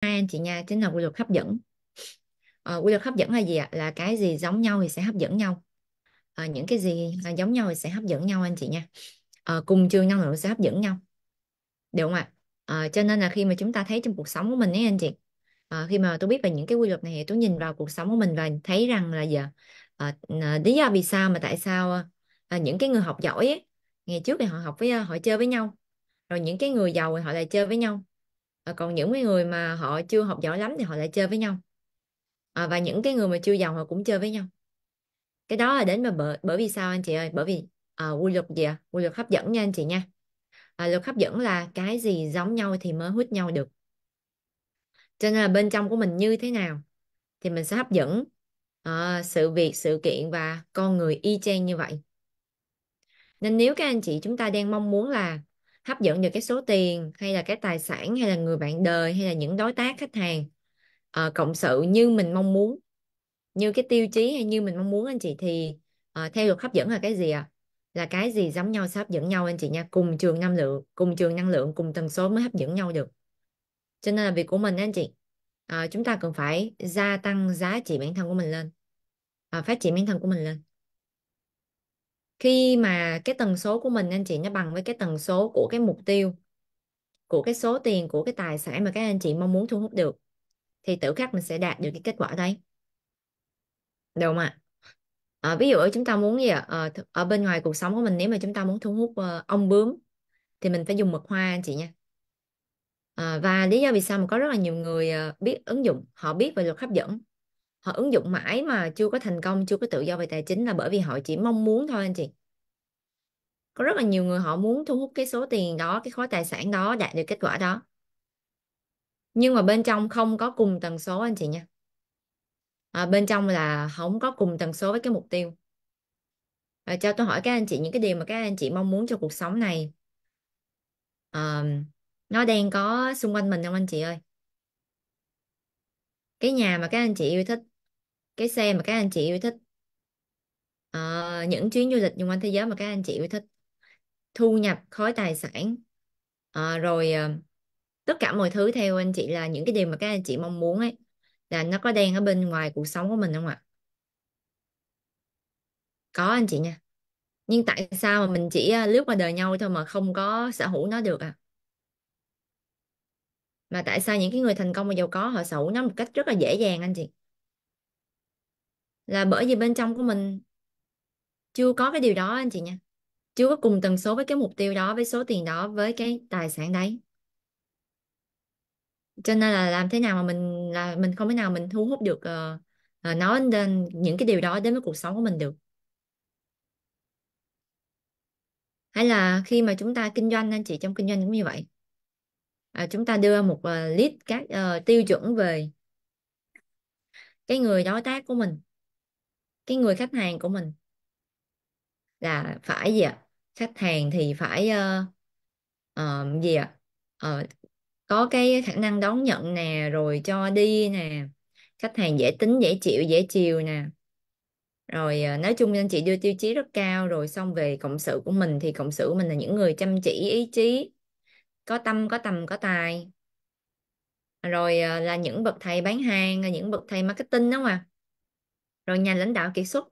hai à, anh chị nha chính là quy luật hấp dẫn à, quy luật hấp dẫn là gì ạ là cái gì giống nhau thì sẽ hấp dẫn nhau à, những cái gì giống nhau thì sẽ hấp dẫn nhau anh chị nha à, cùng trường năng lượng sẽ hấp dẫn nhau được không ạ à, cho nên là khi mà chúng ta thấy trong cuộc sống của mình ấy anh chị à, khi mà tôi biết về những cái quy luật này thì tôi nhìn vào cuộc sống của mình và thấy rằng là giờ à, lý do vì sao mà tại sao à, những cái người học giỏi ấy, ngày trước thì họ học với họ chơi với nhau rồi những cái người giàu thì họ lại chơi với nhau Ờ, còn những cái người mà họ chưa học giỏi lắm thì họ lại chơi với nhau à, và những cái người mà chưa giàu họ cũng chơi với nhau cái đó là đến mà bởi, bởi vì sao anh chị ơi bởi vì à, quy luật gì à? quy luật hấp dẫn nha anh chị nha à, luật hấp dẫn là cái gì giống nhau thì mới hút nhau được cho nên là bên trong của mình như thế nào thì mình sẽ hấp dẫn à, sự việc sự kiện và con người y chang như vậy nên nếu các anh chị chúng ta đang mong muốn là hấp dẫn được cái số tiền hay là cái tài sản hay là người bạn đời hay là những đối tác khách hàng uh, cộng sự như mình mong muốn như cái tiêu chí hay như mình mong muốn anh chị thì uh, theo luật hấp dẫn là cái gì ạ à? là cái gì giống nhau sẽ hấp dẫn nhau anh chị nha cùng trường năng lượng cùng trường năng lượng cùng tần số mới hấp dẫn nhau được cho nên là việc của mình anh chị à, chúng ta cần phải gia tăng giá trị bản thân của mình lên à, phát triển bản thân của mình lên khi mà cái tần số của mình anh chị nó bằng với cái tần số của cái mục tiêu của cái số tiền của cái tài sản mà các anh chị mong muốn thu hút được thì tự khắc mình sẽ đạt được cái kết quả đấy được không ạ à, ví dụ ở chúng ta muốn gì ạ à, ở bên ngoài cuộc sống của mình nếu mà chúng ta muốn thu hút uh, ờ, ong bướm thì mình phải dùng mật hoa anh chị nha à, và lý do vì sao mà có rất là nhiều người uh, biết ứng dụng họ biết về luật hấp dẫn họ ứng dụng mãi mà chưa có thành công chưa có tự do về tài chính là bởi vì họ chỉ mong muốn thôi anh chị có rất là nhiều người họ muốn thu hút cái số tiền đó cái khối tài sản đó đạt được kết quả đó nhưng mà bên trong không có cùng tần số anh chị nha à, bên trong là không có cùng tần số với cái mục tiêu à, cho tôi hỏi các anh chị những cái điều mà các anh chị mong muốn cho cuộc sống này à, nó đang có xung quanh mình không anh chị ơi cái nhà mà các anh chị yêu thích cái xe mà các anh chị yêu thích ờ, những chuyến du lịch xung quanh thế giới mà các anh chị yêu thích thu nhập khối tài sản ờ, rồi ờ, tất cả mọi thứ theo anh chị là những cái điều mà các anh chị mong muốn ấy là nó có đang ở bên ngoài cuộc sống của mình không ạ có anh chị nha nhưng tại sao mà mình chỉ ờ, lướt qua đời nhau thôi mà không có sở hữu nó được à mà tại sao những cái người thành công và giàu có họ sở hữu nó một cách rất là dễ dàng anh chị là bởi vì bên trong của mình chưa có cái điều đó anh chị nha chưa có cùng tần số với cái mục tiêu đó với số tiền đó với cái tài sản đấy cho nên là làm thế nào mà mình là mình không thể nào mình thu hút được uh, ờ, uh, ờ, nói đến những cái điều đó đến với cuộc sống của mình được hay là khi mà chúng ta kinh doanh anh chị trong kinh doanh cũng như vậy à, chúng ta đưa một uh, list các uh, tiêu chuẩn về cái người đối tác của mình cái người khách hàng của mình là phải gì ạ khách hàng thì phải uh, uh, gì ạ uh, có cái khả năng đón nhận nè rồi cho đi nè khách hàng dễ tính dễ chịu dễ chiều nè rồi uh, nói chung anh chị đưa tiêu chí rất cao rồi xong về cộng sự của mình thì cộng sự của mình là những người chăm chỉ ý chí có tâm có tầm có tài rồi uh, là những bậc thầy bán hàng là những bậc thầy marketing đó mà rồi nhà lãnh đạo kiệt xuất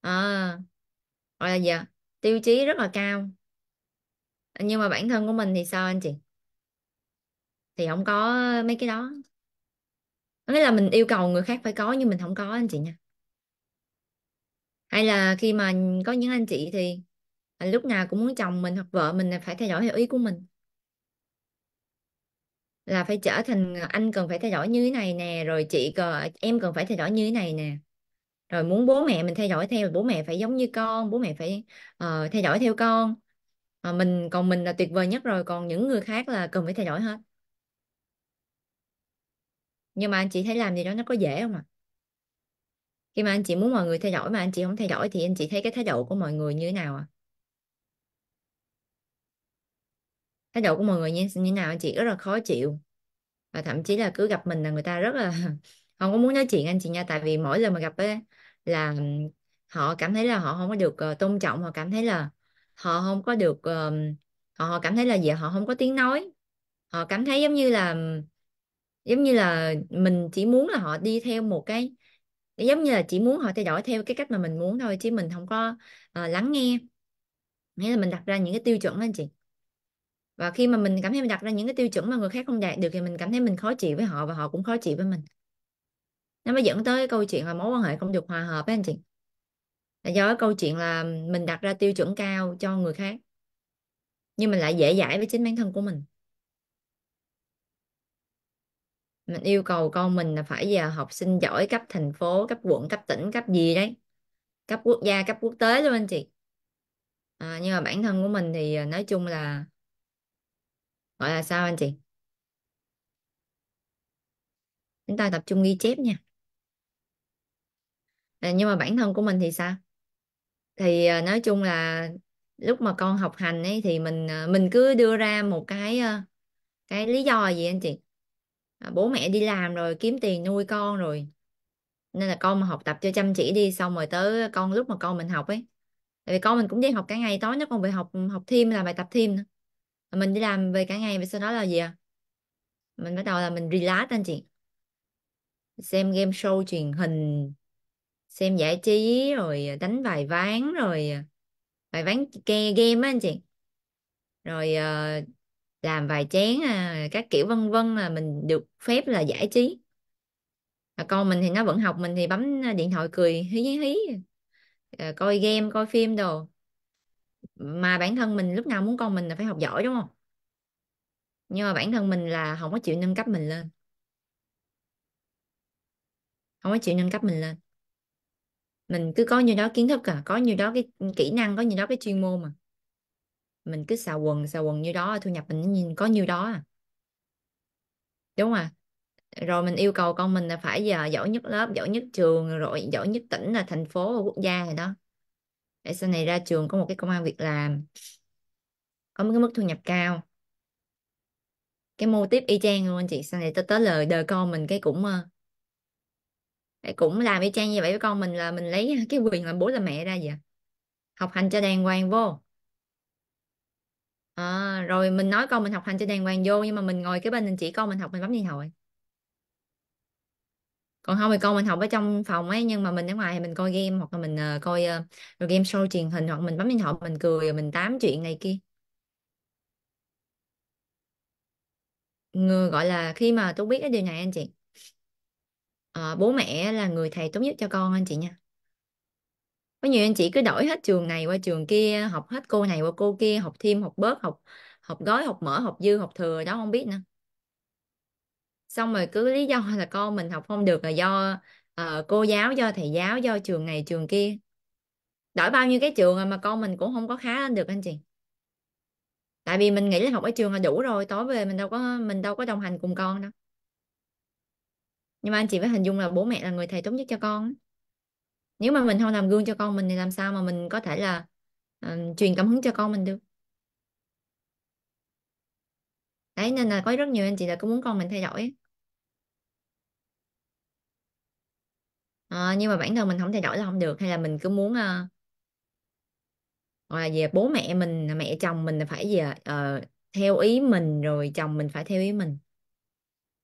à, gọi là gì tiêu chí rất là cao nhưng mà bản thân của mình thì sao anh chị thì không có mấy cái đó có nghĩa là mình yêu cầu người khác phải có nhưng mình không có anh chị nha hay là khi mà có những anh chị thì à, lúc nào cũng muốn chồng mình hoặc vợ mình là phải thay đổi theo ý của mình là phải trở thành ờ, anh cần phải thay đổi như thế này nè rồi chị cần em cần phải thay đổi như thế này nè rồi muốn bố mẹ mình thay đổi theo bố mẹ phải giống như con bố mẹ phải uh, thay đổi theo con à, mình còn mình là tuyệt vời nhất rồi còn những người khác là cần phải thay đổi hết nhưng mà anh chị thấy làm gì đó nó có dễ không ạ à? khi mà anh chị muốn mọi người thay đổi mà anh chị không thay đổi thì anh chị thấy cái thái độ của mọi người như thế nào ạ à? thái độ của mọi người như, như thế nào anh chị rất là khó chịu và thậm chí là cứ gặp mình là người ta rất là không có muốn nói chuyện anh chị nha tại vì mỗi lần mà gặp ấy, là họ cảm thấy là họ không có được uh, tôn trọng họ cảm thấy là họ không có được uh, họ, cảm thấy là gì dạ, họ không có tiếng nói họ cảm thấy giống như là giống như là mình chỉ muốn là họ đi theo một cái giống như là chỉ muốn họ thay đổi theo cái cách mà mình muốn thôi chứ mình không có uh, lắng nghe nghĩa là mình đặt ra những cái tiêu chuẩn anh chị và khi mà mình cảm thấy mình đặt ra những cái tiêu chuẩn mà người khác không đạt được thì mình cảm thấy mình khó chịu với họ và họ cũng khó chịu với mình nó mới dẫn tới câu chuyện là mối quan hệ không được hòa hợp ấy anh chị là do cái câu chuyện là mình đặt ra tiêu chuẩn cao cho người khác nhưng mình lại dễ dãi với chính bản thân của mình mình yêu cầu con mình là phải giờ học sinh giỏi cấp thành phố cấp quận cấp tỉnh cấp gì đấy cấp quốc gia cấp quốc tế luôn anh chị à, nhưng mà bản thân của mình thì à, nói chung là gọi là sao anh chị chúng ta tập trung ghi chép nha à, nhưng mà bản thân của mình thì sao thì à, nói chung là lúc mà con học hành ấy thì mình à, mình cứ đưa ra một cái à, cái lý do gì anh chị à, bố mẹ đi làm rồi kiếm tiền nuôi con rồi nên là con mà học tập cho chăm chỉ đi xong rồi tới con lúc mà con mình học ấy tại vì con mình cũng đi học cả ngày tối nó còn về học học thêm làm bài tập thêm nữa mình đi làm về cả ngày và sau đó là gì à mình bắt đầu là mình relax anh chị xem game show truyền hình xem giải trí rồi đánh vài ván rồi vài ván game á anh chị rồi uh, làm vài chén à, các kiểu vân vân là mình được phép là giải trí à, con mình thì nó vẫn học mình thì bấm à, điện thoại cười hí hí à, coi game coi phim đồ mà bản thân mình lúc nào muốn con mình là phải học giỏi đúng không nhưng mà bản thân mình là không có chịu nâng cấp mình lên không có chịu nâng cấp mình lên mình cứ có nhiêu đó kiến thức à có nhiêu đó cái kỹ năng có nhiêu đó cái chuyên môn mà mình cứ xào quần xào quần như đó thu nhập mình nhìn có nhiêu đó à đúng à rồi mình yêu cầu con mình là phải giờ à, giỏi nhất lớp giỏi nhất trường rồi giỏi nhất tỉnh là thành phố quốc gia rồi đó để sau này ra trường có một cái công an việc làm có một cái mức thu nhập cao cái mô tiếp y chang luôn anh chị sau này tới tới lời đời con mình cái cũng ờ, cái cũng làm y chang như vậy với con mình là mình lấy cái quyền làm bố làm mẹ ra vậy à? học hành cho đàng hoàng vô à, rồi mình nói con mình học hành cho đàng hoàng vô nhưng mà mình ngồi cái bên anh chị con mình học mình bấm điện thoại còn không thì con mình học ở trong phòng ấy nhưng mà mình ở ngoài thì mình coi game hoặc là mình uh, coi uh, game show truyền hình hoặc mình bấm điện thoại mình cười rồi mình tám chuyện này kia người gọi là khi mà tôi biết cái điều này anh chị ờ, bố mẹ là người thầy tốt nhất cho con anh chị nha có nhiều anh chị cứ đổi hết trường này qua trường kia học hết cô này qua cô kia học thêm học bớt học học gói học mở học dư học thừa đó không biết nữa xong rồi cứ lý do là con mình học không được là do uh, cô giáo do thầy giáo do trường này trường kia đổi bao nhiêu cái trường rồi mà con mình cũng không có khá lên được anh chị tại vì mình nghĩ là học ở trường là đủ rồi tối về mình đâu có mình đâu có đồng hành cùng con đâu nhưng mà anh chị phải hình dung là bố mẹ là người thầy tốt nhất cho con nếu mà mình không làm gương cho con mình thì làm sao mà mình có thể là uh, truyền cảm hứng cho con mình được đấy nên là có rất nhiều anh chị là cũng muốn con mình thay đổi Ờ, nhưng mà bản thân mình không thay đổi là không được hay là mình cứ muốn ờ, gọi là về à, bố mẹ mình mẹ chồng mình phải về à, ờ, theo ý mình rồi chồng mình phải theo ý mình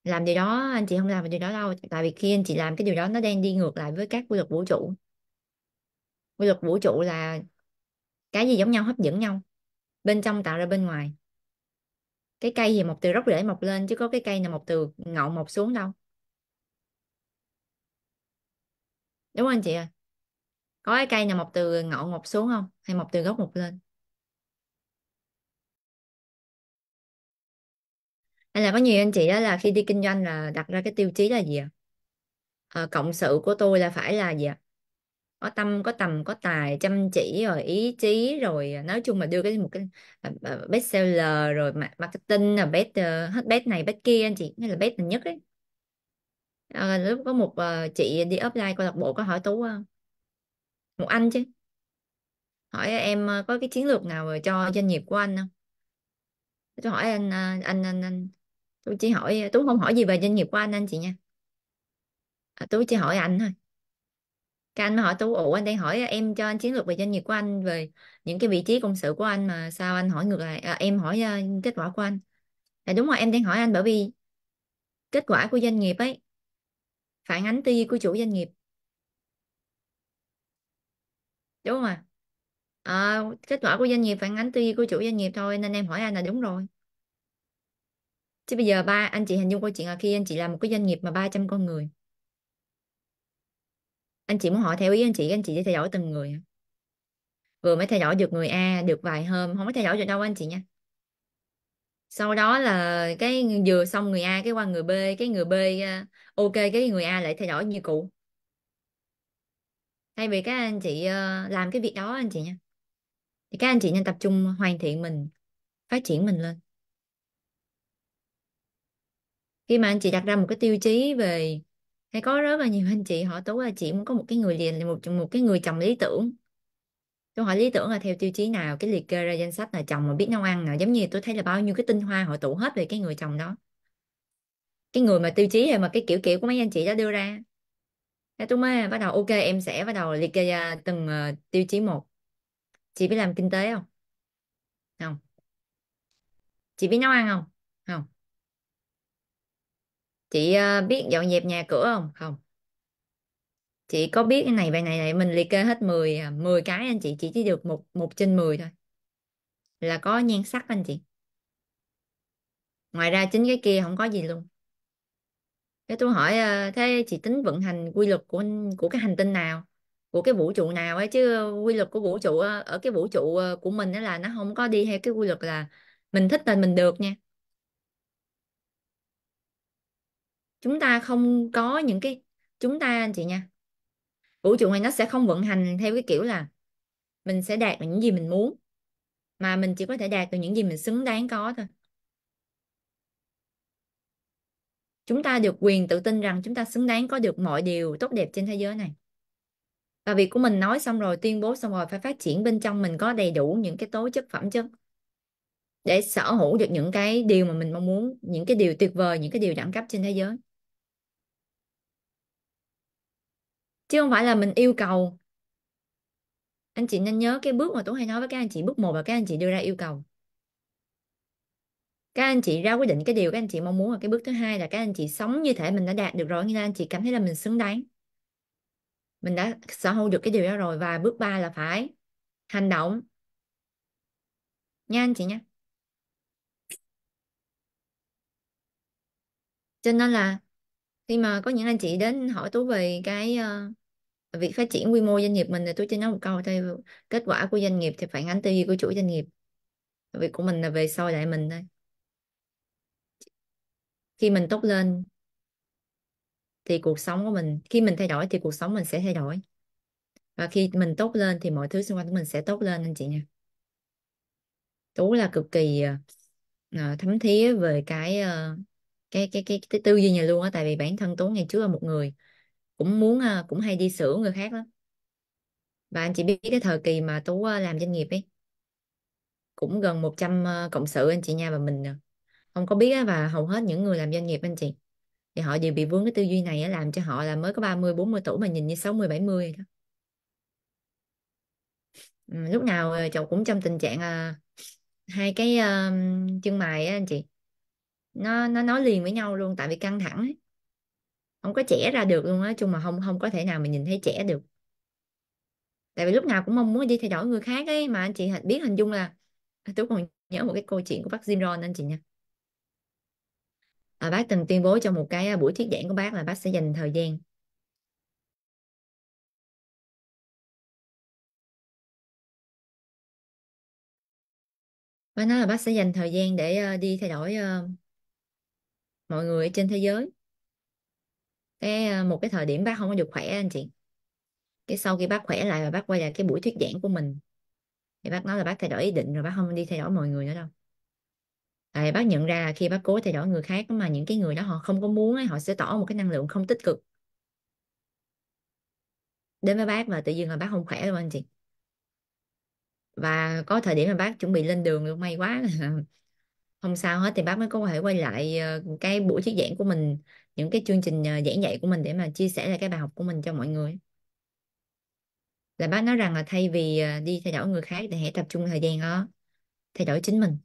làm điều đó anh chị không làm điều đó đâu tại vì khi anh chị làm cái điều đó nó đang đi ngược lại với các quy luật vũ trụ quy luật vũ trụ là cái gì giống nhau hấp dẫn nhau bên trong tạo ra bên ngoài cái cây thì mọc từ gốc rễ mọc lên chứ có cái cây nào mọc từ ngọn mọc xuống đâu đúng không chị ơi có cái cây nào mọc từ ngọn mọc xuống không hay mọc từ gốc mọc lên hay là có nhiều anh chị đó là khi đi kinh doanh là đặt ra cái tiêu chí là gì ạ à, cộng sự của tôi là phải là gì ạ có tâm có tầm có tài chăm chỉ rồi ý chí rồi à, nói chung là đưa cái một cái à, à, best seller rồi marketing là best hết best này best kia anh chị nghĩa là best là nhất ấy à, lúc có một ờ, chị đi offline câu lạc bộ có hỏi Tú ờ, một anh chứ hỏi em ờ, có cái chiến lược nào rồi cho doanh nghiệp của anh không tôi hỏi anh ờ, anh anh anh tôi chỉ hỏi Tú không hỏi gì về doanh nghiệp của anh anh chị nha à, Tú chỉ hỏi anh thôi cái anh mới hỏi Tú ủa anh đang hỏi em cho anh chiến lược về doanh nghiệp của anh về những cái vị trí công sự của anh mà sao anh hỏi ngược lại à, em hỏi ờ, kết quả của anh à, đúng rồi em đang hỏi anh bởi vì kết quả của doanh nghiệp ấy phản ánh tư duy của chủ doanh nghiệp đúng không ạ à? à, kết quả của doanh nghiệp phản ánh tư duy của chủ doanh nghiệp thôi nên em hỏi anh là đúng rồi chứ bây giờ ba anh chị hình dung câu chuyện là khi anh chị làm một cái doanh nghiệp mà 300 con người anh chị muốn hỏi theo ý anh chị anh chị sẽ theo dõi từng người vừa mới theo dõi được người A được vài hôm không có theo dõi được đâu anh chị nha sau đó là cái vừa xong người A cái qua người B cái người B ok cái người A lại thay đổi như cũ thay vì các anh chị ờ, làm cái việc đó anh chị nha thì các anh chị nên tập trung hoàn thiện mình phát triển mình lên khi mà anh chị đặt ra một cái tiêu chí về hay có rất là nhiều anh chị họ tố là chị muốn có một cái người liền một một cái người chồng lý tưởng tôi hỏi lý tưởng là theo tiêu chí nào cái liệt kê ra danh sách là chồng mà biết nấu ăn nào giống như tôi thấy là bao nhiêu cái tinh hoa họ tụ hết về cái người chồng đó cái người mà tiêu chí hay mà cái kiểu kiểu của mấy anh chị đã đưa ra thế tôi mới bắt đầu ok em sẽ bắt đầu liệt kê từng uh, tiêu chí một chị biết làm kinh tế không không chị biết nấu ăn không không chị uh, biết dọn dẹp nhà cửa không không chị có biết cái này bài này này mình liệt kê hết 10 10 à, cái anh chị chỉ chỉ được một một trên 10 thôi là có nhan sắc anh chị ngoài ra chính cái kia không có gì luôn thế tôi hỏi ờ, thế chị tính vận hành quy luật của của cái hành tinh nào của cái vũ trụ nào ấy chứ quy luật của vũ trụ ờ, ở cái vũ trụ ờ, của mình đó là nó không có đi theo cái quy luật là mình thích là mình được nha chúng ta không có những cái chúng ta anh chị nha vũ trụ này nó sẽ không vận hành theo cái kiểu là mình sẽ đạt được những gì mình muốn mà mình chỉ có thể đạt được những gì mình xứng đáng có thôi Chúng ta được quyền tự tin rằng chúng ta xứng đáng có được mọi điều tốt đẹp trên thế giới này. Và việc của mình nói xong rồi, tuyên bố xong rồi, phải phát triển bên trong mình có đầy đủ những cái tố chất phẩm chất để sở hữu được những cái điều mà mình mong muốn, những cái điều tuyệt vời, những cái điều đẳng cấp trên thế giới. Chứ không phải là mình yêu cầu anh chị nên nhớ cái bước mà Tú hay nói với các anh chị bước một là các anh chị đưa ra yêu cầu các anh chị ra quyết định cái điều các anh chị mong muốn và cái bước thứ hai là các anh chị sống như thể mình đã đạt được rồi nên anh chị cảm thấy là mình xứng đáng mình đã sở hữu được cái điều đó rồi và bước ba là phải hành động nha anh chị nha cho nên là khi mà có những anh chị đến hỏi tú về cái uh, việc phát triển quy mô doanh nghiệp mình thì tôi chỉ nói một câu thôi kết quả của doanh nghiệp thì phản ánh tư duy của chủ doanh nghiệp việc của mình là về sau lại mình thôi khi mình tốt lên thì cuộc sống của mình khi mình thay đổi thì cuộc sống mình sẽ thay đổi và khi mình tốt lên thì mọi thứ xung quanh của mình sẽ tốt lên anh chị nha tú là cực kỳ uh, thấm thía về cái, uh, cái cái cái cái tư duy này luôn á tại vì bản thân tú ngày trước là một người cũng muốn uh, cũng hay đi sửa người khác lắm và anh chị biết cái thời kỳ mà tú uh, làm doanh nghiệp ấy cũng gần 100 uh, cộng sự anh chị nha và mình uh, không có biết á, và hầu hết những người làm doanh nghiệp anh chị thì họ đều bị vướng cái tư duy này á, làm cho họ là mới có 30 40 tuổi mà nhìn như 60 70 đó. Ừ, lúc nào ờ, chậu cũng trong tình trạng à, hai cái à, chân mày á anh chị nó nó nói liền với nhau luôn tại vì căng thẳng ấy. không có trẻ ra được luôn á chung mà không không có thể nào mà nhìn thấy trẻ được tại vì lúc nào cũng mong muốn đi thay đổi người khác ấy mà anh chị biết hình dung là à, tôi còn nhớ một cái câu chuyện của bác Jim Rohn anh chị nha à, bác từng tuyên bố trong một cái buổi thuyết giảng của bác là bác sẽ dành thời gian bác nói là bác sẽ dành thời gian để ờ, đi thay đổi ờ, mọi người trên thế giới cái một cái thời điểm bác không có được khỏe anh chị cái sau khi bác khỏe lại và bác quay lại cái buổi thuyết giảng của mình thì bác nói là bác thay đổi ý định rồi bác không đi thay đổi mọi người nữa đâu à, bác nhận ra là khi bác cố thay đổi người khác mà những cái người đó họ không có muốn ấy, họ sẽ tỏ một cái năng lượng không tích cực đến với bác và tự dưng là bác không khỏe luôn anh chị và có thời điểm mà bác chuẩn bị lên đường luôn may quá không sao hết thì bác mới có thể quay lại ờ, cái buổi thuyết giảng của mình những cái chương trình ờ, giảng dạy của mình để mà chia sẻ lại cái bài học của mình cho mọi người là bác nói rằng là thay vì ờ, đi thay đổi người khác thì hãy tập trung thời gian đó thay đổi chính mình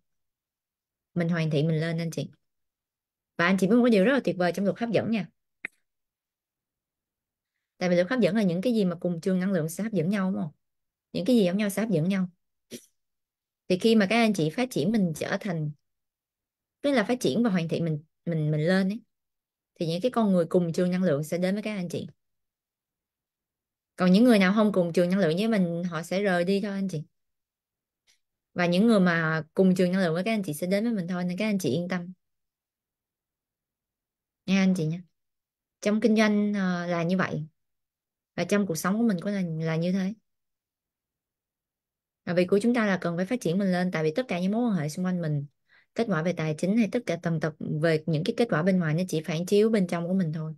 mình hoàn thiện mình lên anh chị và anh chị biết một cái điều rất là tuyệt vời trong luật hấp dẫn nha tại vì luật hấp dẫn là những cái gì mà cùng trường năng lượng sẽ hấp dẫn nhau đúng không những cái gì giống nhau sẽ hấp dẫn nhau thì khi mà các anh chị phát triển mình trở thành tức là phát triển và hoàn thiện mình mình mình lên ấy, thì những cái con người cùng trường năng lượng sẽ đến với các anh chị còn những người nào không cùng trường năng lượng với mình họ sẽ rời đi thôi anh chị và những người mà cùng trường năng lượng với các anh chị sẽ đến với mình thôi nên các anh chị yên tâm nha anh chị nha trong kinh doanh ờ, là như vậy và trong cuộc sống của mình cũng là là như thế và vì của chúng ta là cần phải phát triển mình lên tại vì tất cả những mối quan hệ xung quanh mình kết quả về tài chính hay tất cả tầm tập về những cái kết quả bên ngoài nó chỉ phản chiếu bên trong của mình thôi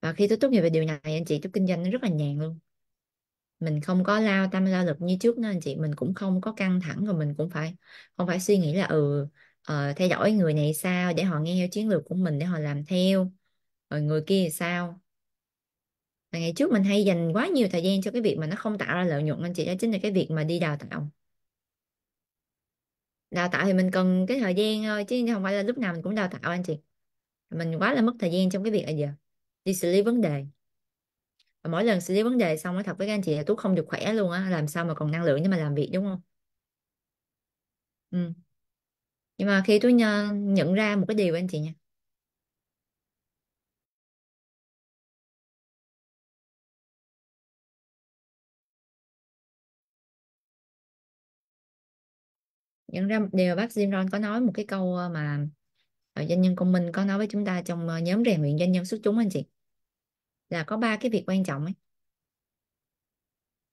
và khi tôi tốt nghiệp về điều này anh chị tôi kinh doanh nó rất là nhàn luôn mình không có lao tâm lao lực như trước nữa anh chị mình cũng không có căng thẳng rồi mình cũng phải không phải suy nghĩ là ừ uh, theo dõi người này sao để họ nghe theo chiến lược của mình để họ làm theo rồi người kia thì sao và ngày trước mình hay dành quá nhiều thời gian cho cái việc mà nó không tạo ra lợi nhuận anh chị đó chính là cái việc mà đi đào tạo đào tạo thì mình cần cái thời gian thôi chứ không phải là lúc nào mình cũng đào tạo anh chị mình quá là mất thời gian trong cái việc bây giờ đi xử lý vấn đề mỗi lần xử lý vấn đề xong á thật với các anh chị là Tú không được khỏe luôn á làm sao mà còn năng lượng để mà làm việc đúng không ừ. nhưng mà khi Tú nhận, ờ, nhận ra một cái điều anh chị nha nhận ra một điều bác Jim Rohn có nói một cái câu ờ, mà ờ, doanh nhân công minh có nói với chúng ta trong nhóm rèn luyện doanh nhân xuất chúng anh chị là có ba cái việc quan trọng ấy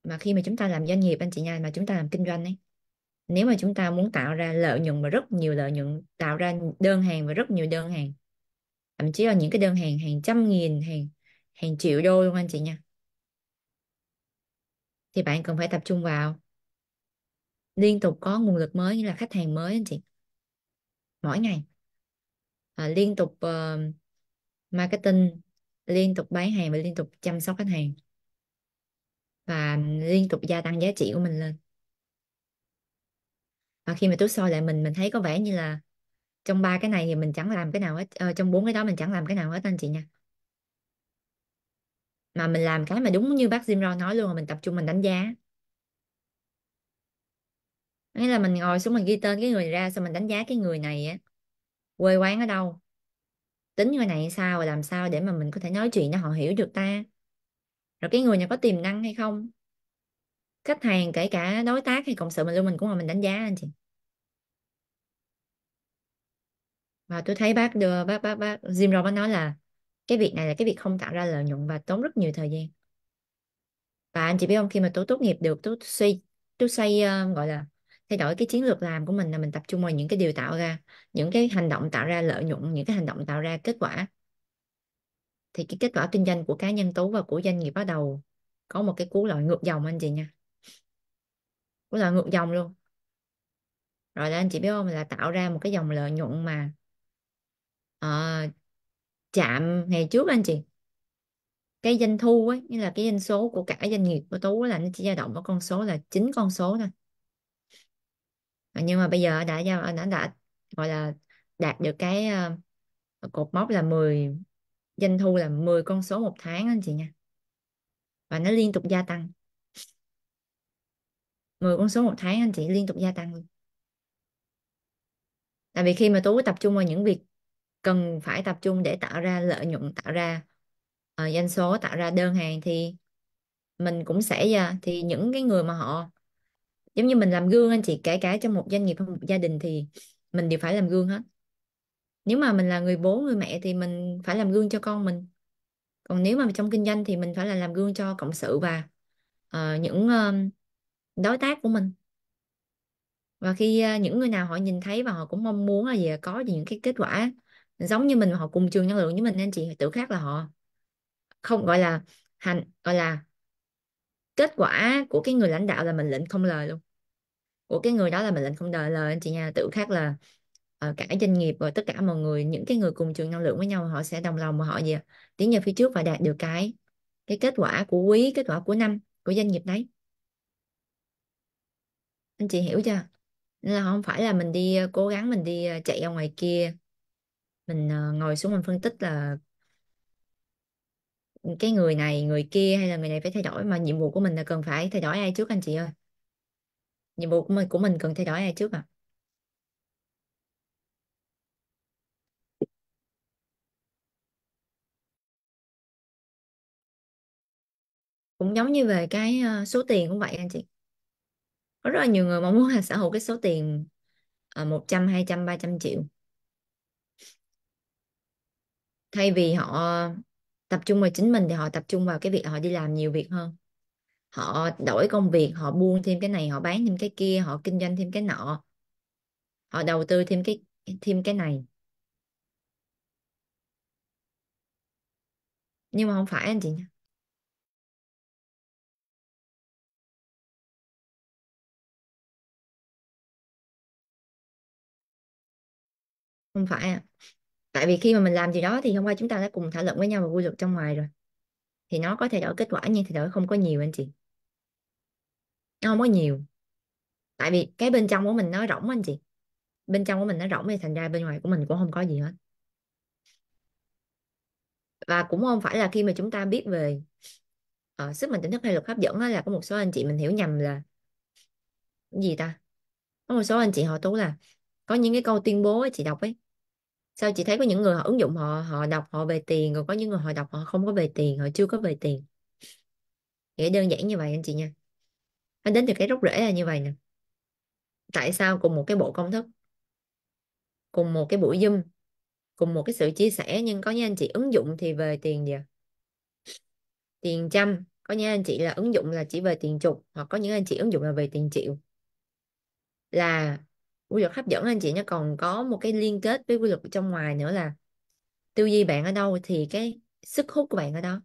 mà khi mà chúng ta làm doanh nghiệp anh chị nha mà chúng ta làm kinh doanh ấy nếu mà chúng ta muốn tạo ra lợi nhuận và rất nhiều lợi nhuận tạo ra đơn hàng và rất nhiều đơn hàng thậm chí là những cái đơn hàng hàng trăm nghìn hàng hàng triệu đô luôn anh chị nha thì bạn cần phải tập trung vào liên tục có nguồn lực mới như là khách hàng mới anh chị mỗi ngày à, liên tục uh, marketing liên tục bán hàng và liên tục chăm sóc khách hàng và liên tục gia tăng giá trị của mình lên và khi mà tôi soi lại mình mình thấy có vẻ như là trong ba cái này thì mình chẳng làm cái nào hết ờ, trong bốn cái đó mình chẳng làm cái nào hết anh chị nha mà mình làm cái mà đúng như bác Jim Rohn nói luôn là mình tập trung mình đánh giá nghĩa là mình ngồi xuống mình ghi tên cái người ra xong mình đánh giá cái người này á quê quán ở đâu tính người này sao và làm sao để mà mình có thể nói chuyện để họ hiểu được ta rồi cái người này có tiềm năng hay không khách hàng kể cả đối tác hay cộng sự mình luôn mình cũng là mình đánh giá anh chị và tôi thấy bác đưa bác bác bác Jim Rohn bác nói là cái việc này là cái việc không tạo ra lợi nhuận và tốn rất nhiều thời gian và anh chị biết không khi mà tôi tốt nghiệp được tôi suy tôi xây uh, gọi là thay đổi cái chiến lược làm của mình là mình tập trung vào những cái điều tạo ra những cái hành động tạo ra lợi nhuận những cái hành động tạo ra kết quả thì cái kết quả kinh doanh của cá nhân tú và của doanh nghiệp bắt đầu có một cái cú lội ngược dòng anh chị nha cú lội ngược dòng luôn rồi là anh chị biết không là tạo ra một cái dòng lợi nhuận mà uh, chạm ngày trước anh chị cái doanh thu ấy, như là cái doanh số của cả doanh nghiệp của Tú là nó chỉ dao động ở con số là chín con số thôi À, nhưng mà bây giờ đã giao à, đã đã gọi là đạt được cái uh, cột mốc là 10 doanh thu là 10 con số một tháng anh chị nha và nó liên tục gia tăng 10 con số một tháng anh chị liên tục gia tăng luôn tại vì khi mà tú tập trung vào những việc cần phải tập trung để tạo ra lợi nhuận tạo ra uh, doanh số tạo ra đơn hàng thì mình cũng sẽ ờ, thì những cái người mà họ giống như mình làm gương anh chị kể cả trong một doanh nghiệp hay một gia đình thì mình đều phải làm gương hết nếu mà mình là người bố người mẹ thì mình phải làm gương cho con mình còn nếu mà trong kinh doanh thì mình phải là làm gương cho cộng sự và uh, những uh, đối tác của mình và khi uh, những người nào họ nhìn thấy và họ cũng mong muốn là gì là có những cái kết quả giống như mình họ cùng trường năng lượng với mình anh chị tự khác là họ không gọi là hành gọi là kết quả của cái người lãnh đạo là mình lệnh không lời luôn của cái người đó là mình lệnh không đời lời anh chị nha tự khắc là ờ, cả doanh nghiệp rồi tất cả mọi người những cái người cùng trường năng lượng với nhau họ sẽ đồng lòng mà họ gì tiến về phía trước và đạt được cái cái kết quả của quý kết quả của năm của doanh nghiệp đấy anh chị hiểu chưa nên là không phải là mình đi ờ, cố gắng mình đi ờ, chạy ra ngoài kia mình ngồi xuống mình phân tích là cái người này người kia hay là người này phải thay đổi mà nhiệm vụ của mình là cần phải thay đổi ai trước anh chị ơi nhiệm vụ của mình của mình cần thay đổi ai trước à cũng giống như về cái ờ, số tiền cũng vậy anh chị có rất là nhiều người mong muốn là sở hữu cái số tiền ờ, một trăm hai trăm ba trăm triệu thay vì họ tập trung vào chính mình thì họ tập trung vào cái việc họ đi làm nhiều việc hơn họ đổi công việc họ buôn thêm cái này họ bán thêm cái kia họ kinh doanh thêm cái nọ họ đầu tư thêm cái thêm cái này nhưng mà không phải anh chị nha không phải à tại vì khi mà mình làm gì đó thì hôm qua chúng ta đã cùng thảo luận với nhau và quy luật trong ngoài rồi thì nó có thay đổi kết quả nhưng thay đổi không có nhiều anh chị nó không có nhiều tại vì cái bên trong của mình nó rỗng anh chị bên trong của mình nó rỗng thì thành ra bên ngoài của mình cũng không có gì hết và cũng không phải là khi mà chúng ta biết về uh, sức mạnh tỉnh thức hay luật hấp dẫn đó là có một số anh chị mình hiểu nhầm là cái gì ta có một số anh chị họ tú là có những cái câu tuyên bố ấy, chị đọc ấy sao chị thấy có những người họ ứng dụng họ họ đọc họ về tiền rồi có những người họ đọc họ không có về tiền họ chưa có về tiền nghĩa đơn giản như vậy anh chị nha anh đến từ cái gốc rễ là như vậy nè tại sao cùng một cái bộ công thức cùng một cái buổi zoom cùng một cái sự chia sẻ nhưng có những anh chị ứng dụng thì về tiền gì tiền trăm có những anh chị là ứng dụng là chỉ về tiền chục hoặc có những anh chị ứng dụng là về tiền triệu là quy luật hấp dẫn anh chị nó còn có một cái liên kết với quy luật trong ngoài nữa là tư duy bạn ở đâu thì cái sức hút của bạn ở đó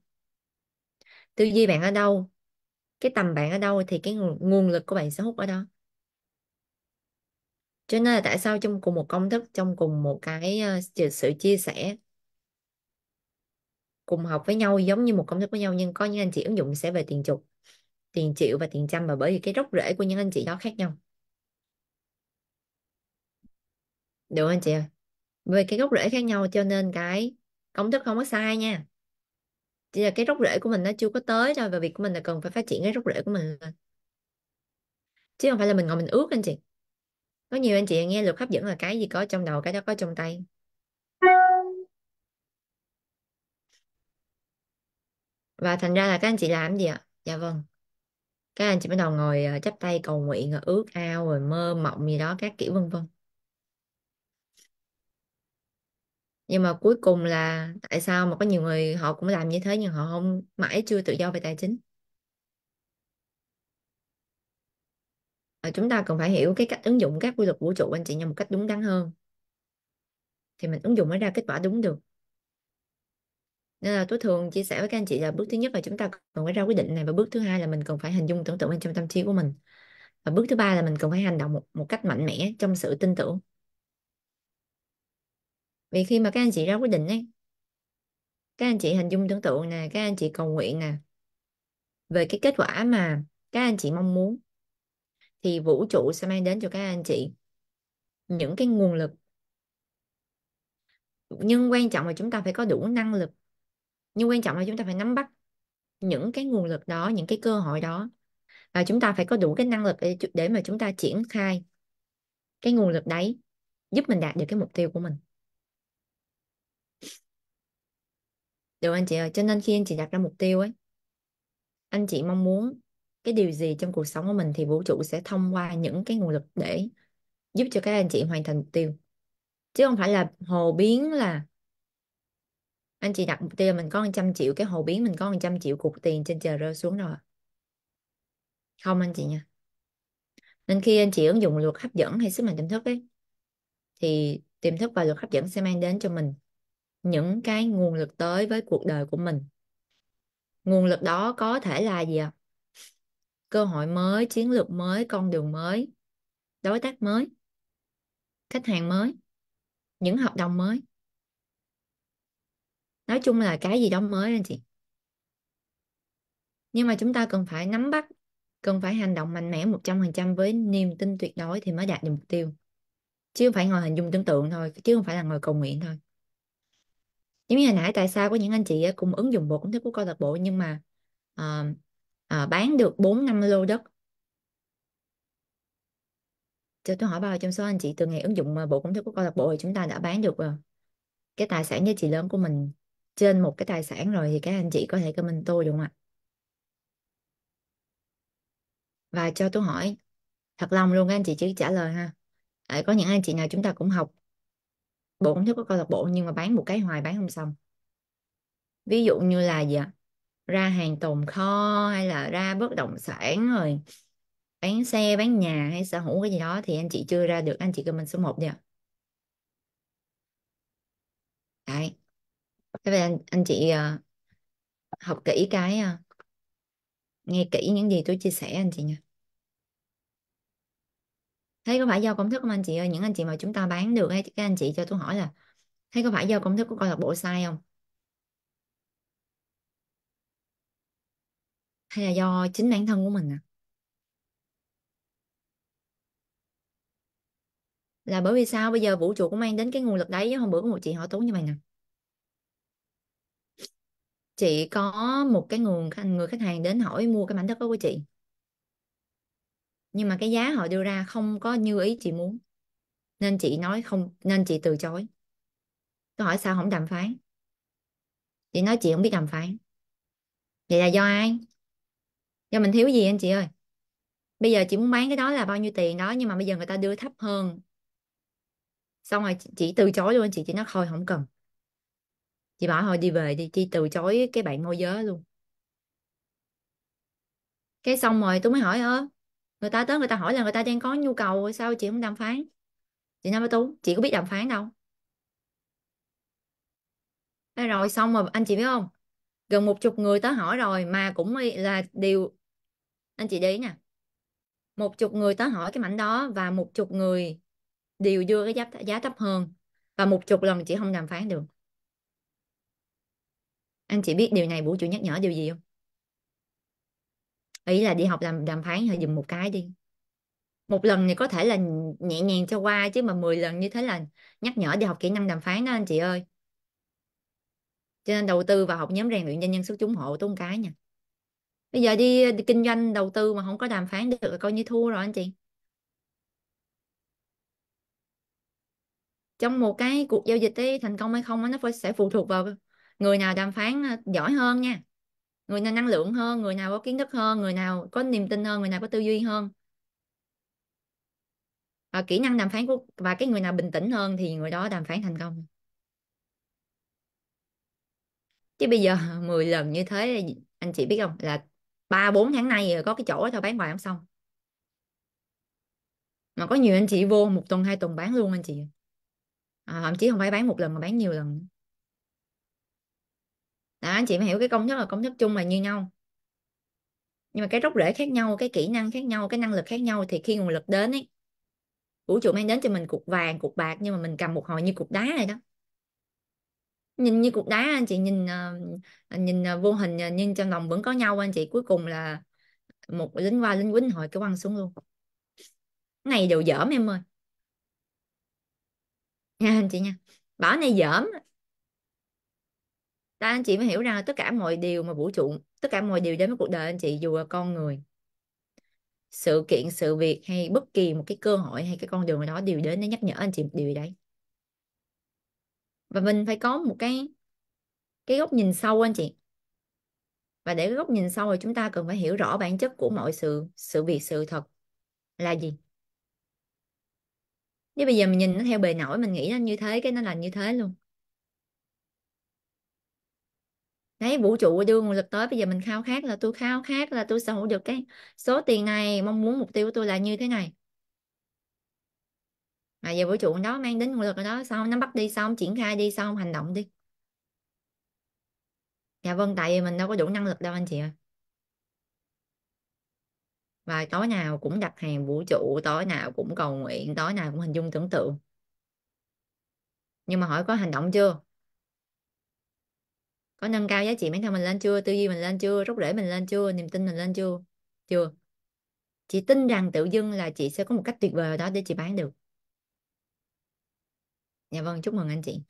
tư duy bạn ở đâu cái tầm bạn ở đâu thì cái nguồn lực của bạn sẽ hút ở đó cho nên là tại sao trong cùng một công thức trong cùng một cái ờ, sự chia sẻ cùng học với nhau giống như một công thức với nhau nhưng có những anh chị ứng dụng sẽ về tiền chục tiền triệu và tiền trăm mà bởi vì cái gốc rễ của những anh chị đó khác nhau được anh chị ơi vì cái gốc rễ khác nhau cho nên cái công thức không có sai nha chỉ là cái gốc rễ của mình nó chưa có tới thôi và việc của mình là cần phải phát triển cái gốc rễ của mình chứ không phải là mình ngồi mình ước anh chị có nhiều anh chị nghe luật hấp dẫn là cái gì có trong đầu cái đó có trong tay và thành ra là các anh chị làm gì ạ dạ vâng các anh chị bắt đầu ngồi ờ, chắp tay cầu nguyện ờ, ước ao rồi mơ mộng gì đó các kiểu vân vân nhưng mà cuối cùng là tại sao mà có nhiều người họ cũng làm như thế nhưng họ không mãi chưa tự do về tài chính à, chúng ta cần phải hiểu cái cách ứng dụng các quy luật vũ trụ anh chị nhau một cách đúng đắn hơn thì mình ứng dụng mới ra kết quả đúng được nên là tôi thường chia sẻ với các anh chị là bước thứ nhất là chúng ta cần phải ra quyết định này và bước thứ hai là mình cần phải hình dung tưởng tượng bên trong tâm trí của mình và bước thứ ba là mình cần phải hành động một, một cách mạnh mẽ trong sự tin tưởng vì khi mà các anh chị ra quyết định ấy các anh chị hình dung tưởng tượng nè các anh chị cầu nguyện nè về cái kết quả mà các anh chị mong muốn thì vũ trụ sẽ mang đến cho các anh chị những cái nguồn lực nhưng quan trọng là chúng ta phải có đủ năng lực nhưng quan trọng là chúng ta phải nắm bắt những cái nguồn lực đó những cái cơ hội đó và chúng ta phải có đủ cái năng lực để, để mà chúng ta triển khai cái nguồn lực đấy giúp mình đạt được cái mục tiêu của mình Được anh chị ơi, cho nên khi anh chị đặt ra mục tiêu ấy, anh chị mong muốn cái điều gì trong cuộc sống của mình thì vũ trụ sẽ thông qua những cái nguồn lực để giúp cho các anh chị hoàn thành mục tiêu. Chứ không phải là hồ biến là anh chị đặt mục tiêu mình có 100 triệu, cái hồ biến mình có 100 triệu cục tiền trên trời rơi xuống rồi. Không anh chị nha. Nên khi anh chị ứng dụng luật hấp dẫn hay sức mạnh tiềm thức ấy, thì tiềm thức và luật hấp dẫn sẽ mang đến cho mình những cái nguồn lực tới với cuộc đời của mình nguồn lực đó có thể là gì ạ cơ hội mới chiến lược mới con đường mới đối tác mới khách hàng mới những hợp đồng mới nói chung là cái gì đó mới anh chị nhưng mà chúng ta cần phải nắm bắt cần phải hành động mạnh mẽ 100% với niềm tin tuyệt đối thì mới đạt được mục tiêu chứ không phải ngồi hình dung tưởng tượng thôi chứ không phải là ngồi cầu nguyện thôi giống như hồi nãy tại sao có những anh chị cùng ứng dụng bộ công thức của câu lạc bộ nhưng mà uh, uh, bán được 4 năm lô đất cho tôi hỏi bao trong số anh chị từ ngày ứng dụng ờ, bộ công thức của câu lạc bộ thì chúng ta đã bán được uh, cái tài sản giá trị lớn của mình trên một cái tài sản rồi thì các anh chị có thể comment tôi được không ạ và cho tôi hỏi thật lòng luôn các anh chị chứ trả lời ha à, có những anh chị nào chúng ta cũng học bộ công thức có câu lạc bộ nhưng mà bán một cái hoài bán không xong ví dụ như là gì ạ ra hàng tồn kho hay là ra bất động sản rồi bán xe bán nhà hay sở hữu cái gì đó thì anh chị chưa ra được anh chị comment số 1 đi ạ đấy thế vậy anh, anh chị ờ, học kỹ cái ờ, nghe kỹ những gì tôi chia sẻ anh chị nha thấy có phải do công thức không anh chị ơi những anh chị mà chúng ta bán được ấy các anh chị cho tôi hỏi là thấy có phải do công thức của câu lạc bộ sai không hay là do chính bản thân của mình à là bởi vì sao bây giờ vũ trụ cũng mang đến cái nguồn lực đấy chứ hôm bữa có một chị hỏi tốn như mày nè chị có một cái nguồn người khách hàng đến hỏi mua cái mảnh đất đó của chị nhưng mà cái giá họ đưa ra không có như ý chị muốn nên chị nói không nên chị từ chối tôi hỏi sao không đàm phán chị nói chị không biết đàm phán vậy là do ai do mình thiếu gì anh chị ơi bây giờ chị muốn bán cái đó là bao nhiêu tiền đó nhưng mà bây giờ người ta đưa thấp hơn xong rồi chị, chị từ chối luôn anh chị chị nói thôi không cần chị bảo thôi đi về đi chị từ chối cái bạn môi giới luôn cái xong rồi tôi mới hỏi ơ người ta tới người ta hỏi là người ta đang có nhu cầu sao chị không đàm phán chị Nam Tú chị có biết đàm phán đâu Thế rồi xong mà anh chị biết không gần một chục người tới hỏi rồi mà cũng là điều anh chị đấy nè một chục người tới hỏi cái mảnh đó và một chục người đều đưa cái giá, giá thấp hơn và một chục lần chị không đàm phán được anh chị biết điều này vũ trụ nhắc nhở điều gì không ý là đi học làm đàm phán thì dùm một cái đi một lần thì có thể là nhẹ nhàng cho qua chứ mà 10 lần như thế là nhắc nhở đi học kỹ năng đàm phán đó anh chị ơi cho nên đầu tư và học nhóm rèn luyện doanh nhân xuất chúng hộ tốn cái nha bây giờ đi, đi kinh doanh đầu tư mà không có đàm phán được là coi như thua rồi anh chị trong một cái cuộc giao dịch ấy, thành công hay không nó phải sẽ phụ thuộc vào người nào đàm phán à, giỏi hơn nha người nào năng lượng hơn người nào có kiến thức hơn người nào có niềm tin hơn người nào có tư duy hơn và kỹ năng đàm phán của và cái người nào bình tĩnh hơn thì người đó đàm phán thành công chứ bây giờ 10 lần như thế anh chị biết không là ba bốn tháng nay có cái chỗ thôi bán hoài không xong mà có nhiều anh chị vô một tuần hai tuần bán luôn anh chị à, thậm chí không phải bán một lần mà bán nhiều lần đó anh chị mới hiểu cái công thức là công thức chung là như nhau nhưng mà cái rốt rễ khác nhau cái kỹ năng khác nhau cái năng lực khác nhau thì khi nguồn lực đến ấy vũ trụ mang đến cho mình cục vàng cục bạc nhưng mà mình cầm một hồi như cục đá này đó nhìn như cục đá anh chị nhìn ờ, nhìn ờ, vô hình ờ, nhưng trong lòng vẫn có nhau anh chị cuối cùng là một lính qua lính quýnh hồi cái quăng xuống luôn ngày này đều dởm em ơi nha anh chị nha bảo này dởm đó anh chị mới hiểu rằng tất cả mọi điều mà vũ trụ tất cả mọi điều đến với cuộc đời anh chị dù là con người sự kiện sự việc hay bất kỳ một cái cơ hội hay cái con đường nào đó đều đến để nhắc nhở anh chị một điều đấy và mình phải có một cái cái góc nhìn sâu anh chị và để cái góc nhìn sâu thì chúng ta cần phải hiểu rõ bản chất của mọi sự sự việc sự thật là gì nếu bây giờ mình nhìn nó theo bề nổi mình nghĩ nó như thế cái nó là như thế luôn đấy vũ trụ đưa nguồn lực tới bây giờ mình khao khát là tôi khao khát là tôi sở hữu được cái số tiền này mong muốn mục tiêu của tôi là như thế này mà giờ vũ trụ đó mang đến nguồn lực đó xong nó bắt đi xong triển khai đi xong hành động đi dạ vâng tại vì mình đâu có đủ năng lực đâu anh chị ạ và tối nào cũng đặt hàng vũ trụ tối nào cũng cầu nguyện tối nào cũng hình dung tưởng tượng nhưng mà hỏi có hành động chưa có nâng cao giá trị bản thân mình lên chưa tư duy mình lên chưa rút rễ mình lên chưa niềm tin mình lên chưa chưa chị tin rằng tự dưng là chị sẽ có một cách tuyệt vời đó để chị bán được dạ vâng chúc mừng anh chị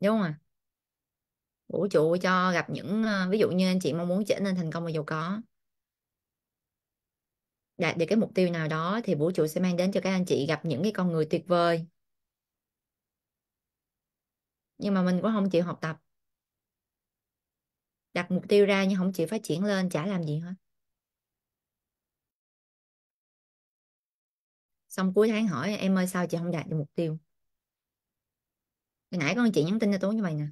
đúng không ạ vũ trụ cho gặp những ờ, ví dụ như anh chị mong muốn trở nên thành công và giàu có đạt được cái mục tiêu nào đó thì vũ trụ sẽ mang đến cho các anh chị gặp những cái con người tuyệt vời nhưng mà mình cũng không chịu học tập đặt mục tiêu ra nhưng không chịu phát triển lên chả làm gì hết xong cuối tháng hỏi em ơi sao chị không đạt được mục tiêu hồi nãy con chị nhắn tin cho tú như vậy nè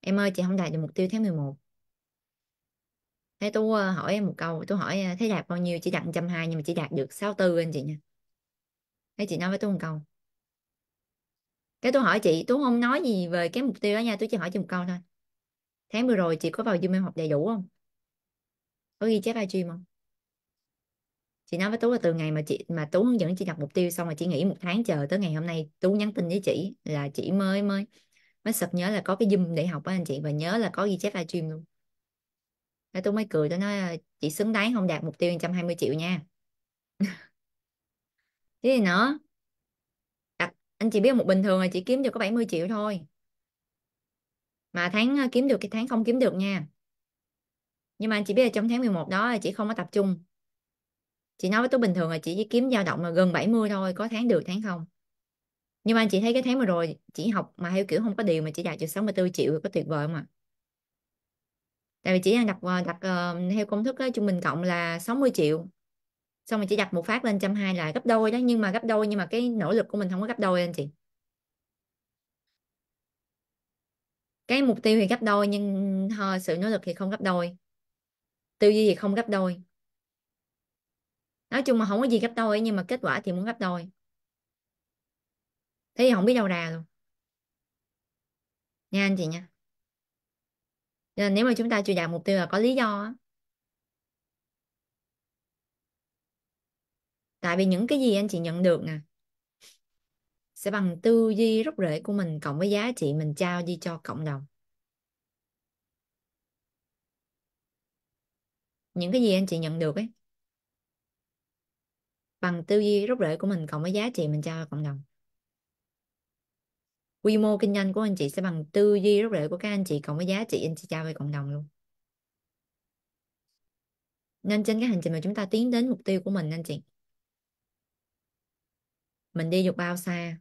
em ơi chị không đạt được mục tiêu tháng 11 thế tú ờ, hỏi em một câu tú hỏi ờ, thế đạt bao nhiêu chị đạt trăm hai nhưng mà chị đạt được 64 anh chị nha thế chị nói với tú một câu cái tôi hỏi chị tôi không nói gì về cái mục tiêu đó nha tôi chỉ hỏi chị một câu thôi tháng vừa rồi chị có vào Zoom em học đầy đủ không có ghi chép livestream không chị nói với tú là từ ngày mà chị mà tú hướng dẫn chị đặt mục tiêu xong rồi chị nghỉ một tháng chờ tới ngày hôm nay tú nhắn tin với chị là chị mới mới mới sực nhớ là có cái zoom để học á anh chị và nhớ là có ghi chép livestream luôn thế tôi mới cười tôi nói à, chị xứng đáng không đạt mục tiêu 120 triệu nha thế gì nữa anh chị biết một bình thường là chị kiếm được có 70 triệu thôi mà tháng ờ, kiếm được cái tháng không kiếm được nha nhưng mà anh chị biết là trong tháng 11 đó là chị không có tập trung chị nói với tôi bình thường là chị chỉ kiếm dao động là gần 70 thôi có tháng được tháng không nhưng mà anh chị thấy cái tháng vừa rồi chị học mà theo kiểu không có điều mà chị đạt được 64 triệu có tuyệt vời không ạ tại vì chị đang đặt đặt theo công thức đó, trung bình cộng là 60 triệu xong mình chỉ đặt một phát lên trăm hai là gấp đôi đó nhưng mà gấp đôi nhưng mà cái nỗ lực của mình không có gấp đôi anh chị cái mục tiêu thì gấp đôi nhưng thôi, sự nỗ lực thì không gấp đôi tư duy thì không gấp đôi nói chung mà không có gì gấp đôi nhưng mà kết quả thì muốn gấp đôi thế thì không biết đâu ra luôn nha anh chị nha nên nếu mà chúng ta chưa đạt mục tiêu là có lý do tại vì những cái gì anh chị nhận được nè sẽ bằng tư duy rút rễ của mình cộng với giá trị mình trao đi cho cộng đồng những cái gì anh chị nhận được ấy bằng tư duy rút rễ của mình cộng với giá trị mình trao cho cộng đồng quy mô kinh doanh của anh chị sẽ bằng tư duy rút rễ của các anh chị cộng với giá trị anh chị trao về cộng đồng luôn nên trên cái hành trình mà chúng ta tiến đến mục tiêu của mình anh chị mình đi được bao xa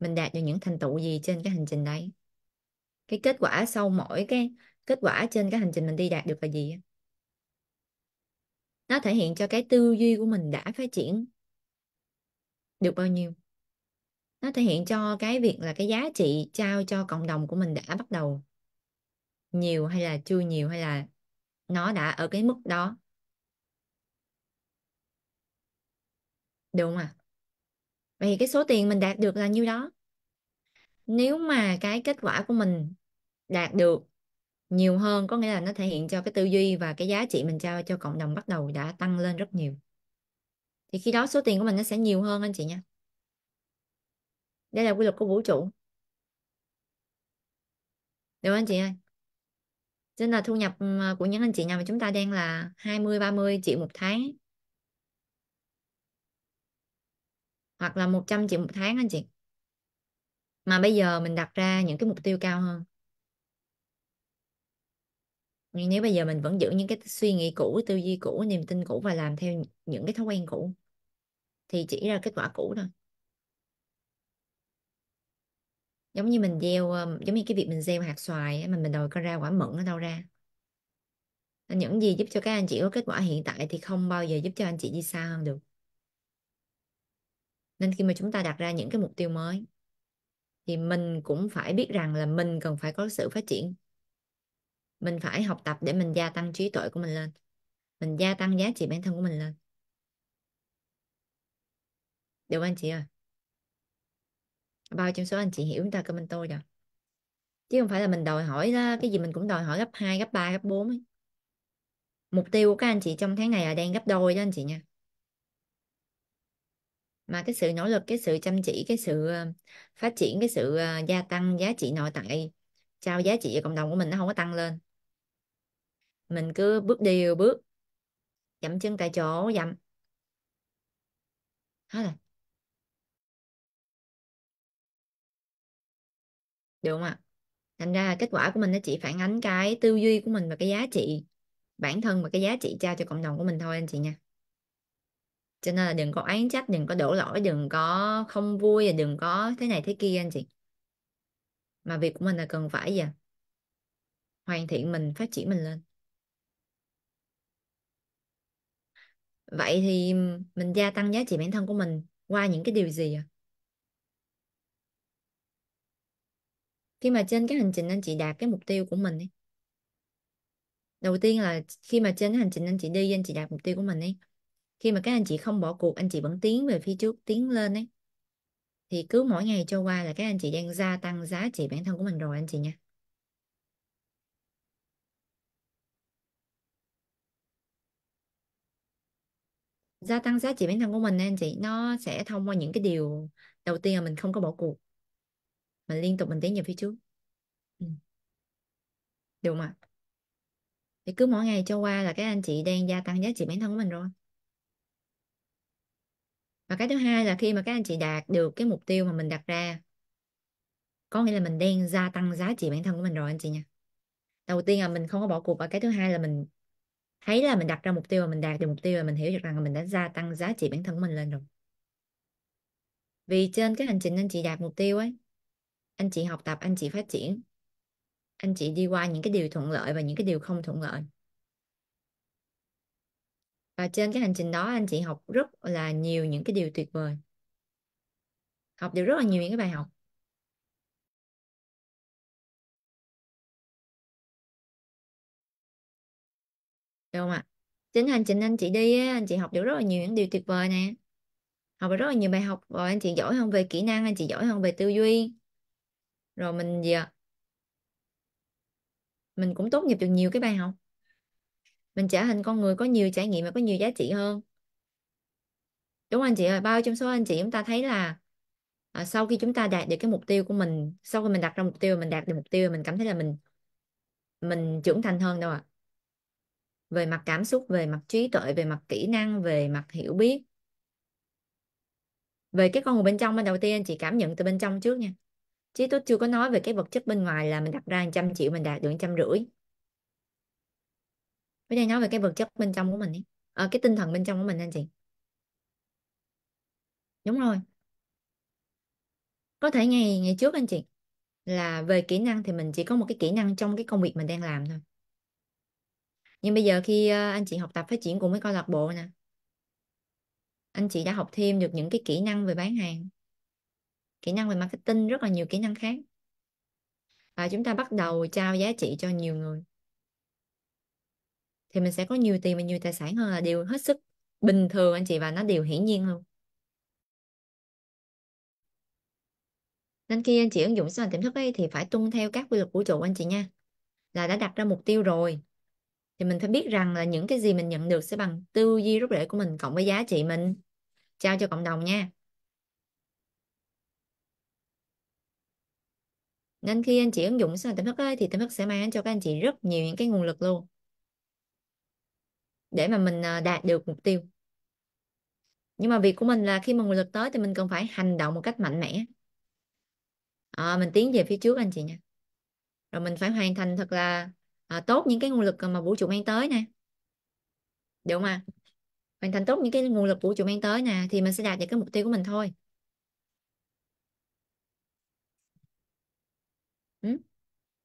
mình đạt được những thành tựu gì trên cái hành trình đấy cái kết quả sau mỗi cái kết quả trên cái hành trình mình đi đạt được là gì nó thể hiện cho cái tư duy của mình đã phát triển được bao nhiêu nó thể hiện cho cái việc là cái giá trị trao cho cộng đồng của mình đã bắt đầu nhiều hay là chưa nhiều hay là nó đã ở cái mức đó đúng không ạ à? vậy thì cái số tiền mình đạt được là nhiêu đó nếu mà cái kết quả của mình đạt được nhiều hơn có nghĩa là nó thể hiện cho cái tư duy và cái giá trị mình trao cho cộng đồng bắt đầu đã tăng lên rất nhiều thì khi đó số tiền của mình nó sẽ nhiều hơn anh chị nha đây là quy luật của vũ trụ được anh chị ơi Cho nên là thu nhập ờ, của những anh chị nào mà chúng ta đang là 20 30 triệu một tháng hoặc là 100 triệu một tháng anh chị mà bây giờ mình đặt ra những cái mục tiêu cao hơn nhưng nếu bây giờ mình vẫn giữ những cái suy nghĩ cũ tư duy cũ niềm tin cũ và làm theo những cái thói quen cũ thì chỉ ra kết quả cũ thôi giống như mình gieo ờ, giống như cái việc mình gieo hạt xoài mà mình đòi có ra quả mận ở đâu ra những gì giúp cho các anh chị có kết quả hiện tại thì không bao giờ giúp cho anh chị đi xa hơn được nên khi mà chúng ta đặt ra những cái mục tiêu mới thì mình cũng phải biết rằng là mình cần phải có sự phát triển mình phải học tập để mình gia tăng trí tuệ của mình lên mình gia tăng giá trị bản thân của mình lên được anh chị ơi bao trong số anh chị hiểu chúng ta comment tôi rồi chứ không phải là mình đòi hỏi đó, cái gì mình cũng đòi hỏi gấp 2, gấp 3, gấp 4 ấy. mục tiêu của các anh chị trong tháng này là đang gấp đôi đó anh chị nha mà cái sự nỗ lực cái sự chăm chỉ cái sự ờ, phát triển cái sự ờ, gia tăng giá trị nội tại trao giá trị cho cộng đồng của mình nó không có tăng lên mình cứ bước đi bước dậm chân tại chỗ dậm hết rồi được không ạ thành ra kết quả của mình nó chỉ phản ánh cái tư duy của mình và cái giá trị bản thân và cái giá trị trao cho cộng đồng của mình thôi anh chị nha cho nên là đừng có oán trách đừng có đổ lỗi đừng có không vui và đừng có thế này thế kia anh chị mà việc của mình là cần phải gì hoàn thiện mình phát triển mình lên vậy thì mình gia tăng giá trị bản thân của mình qua những cái điều gì ạ khi mà trên cái hành trình anh chị đạt cái mục tiêu của mình ấy, đầu tiên là khi mà trên cái hành trình anh chị đi anh chị đạt mục tiêu của mình ấy khi mà các anh chị không bỏ cuộc anh chị vẫn tiến về phía trước tiến lên ấy thì cứ mỗi ngày trôi qua là các anh chị đang gia tăng giá trị bản thân của mình rồi anh chị nha gia tăng giá trị bản thân của mình anh chị nó sẽ thông qua những cái điều đầu tiên là mình không có bỏ cuộc mình liên tục mình tiến về phía trước ừ. được mà thì cứ mỗi ngày trôi qua là các anh chị đang gia tăng giá trị bản thân của mình rồi và cái thứ hai là khi mà các anh chị đạt được cái mục tiêu mà mình đặt ra có nghĩa là mình đang gia tăng giá trị bản thân của mình rồi anh chị nha đầu tiên là mình không có bỏ cuộc và cái thứ hai là mình thấy là mình đặt ra mục tiêu và mình đạt được mục tiêu và mình hiểu được rằng là mình đã gia tăng giá trị bản thân của mình lên rồi vì trên cái hành trình anh chị đạt mục tiêu ấy anh chị học tập anh chị phát triển anh chị đi qua những cái điều thuận lợi và những cái điều không thuận lợi và trên cái hành trình đó anh chị học rất là nhiều những cái điều tuyệt vời học được rất là nhiều những cái bài học được không ạ trên hành trình anh chị đi anh chị học được rất là nhiều những điều tuyệt vời nè học được rất là nhiều bài học rồi anh chị giỏi hơn về kỹ năng anh chị giỏi hơn về tư duy rồi mình gì ạ mình cũng tốt nghiệp được nhiều cái bài học mình trở thành con người có nhiều trải nghiệm và có nhiều giá trị hơn đúng anh chị ơi bao trong số anh chị chúng ta thấy là à, sau khi chúng ta đạt được cái mục tiêu của mình sau khi mình đặt ra mục tiêu mình đạt được mục tiêu mình cảm thấy là mình mình trưởng thành hơn đâu ạ à. về mặt cảm xúc về mặt trí tuệ về mặt kỹ năng về mặt hiểu biết về cái con người bên trong ban đầu tiên anh chị cảm nhận từ bên trong trước nha chứ tôi chưa có nói về cái vật chất bên ngoài là mình đặt ra trăm triệu mình đạt được trăm rưỡi bây giờ nói về cái vật chất bên trong của mình ấy. À, cái tinh thần bên trong của mình anh chị đúng rồi có thể ngày ngày trước anh chị là về kỹ năng thì mình chỉ có một cái kỹ năng trong cái công việc mình đang làm thôi nhưng bây giờ khi ờ, anh chị học tập phát triển cùng với câu lạc bộ nè anh chị đã học thêm được những cái kỹ năng về bán hàng kỹ năng về marketing rất là nhiều kỹ năng khác và chúng ta bắt đầu trao giá trị cho nhiều người thì mình sẽ có nhiều tiền và nhiều tài sản hơn là điều hết sức bình thường anh chị và nó điều hiển nhiên luôn nên khi anh chị ứng dụng sức mạnh tiềm thức ấy thì phải tuân theo các quy luật vũ trụ anh chị nha là đã đặt ra mục tiêu rồi thì mình phải biết rằng là những cái gì mình nhận được sẽ bằng tư duy rút rễ của mình cộng với giá trị mình trao cho cộng đồng nha nên khi anh chị ứng dụng sức mạnh tiềm thức ấy, thì tiềm thức sẽ mang cho các anh chị rất nhiều những cái nguồn lực luôn để mà mình ờ, đạt được mục tiêu nhưng mà việc của mình là khi mà nguồn lực tới thì mình cần phải hành động một cách mạnh mẽ à, mình tiến về phía trước anh chị nha rồi mình phải hoàn thành thật là à, tốt những cái nguồn lực mà vũ trụ mang tới nè được không ạ hoàn thành tốt những cái nguồn lực vũ trụ mang tới nè thì mình sẽ đạt được cái mục tiêu của mình thôi ừ?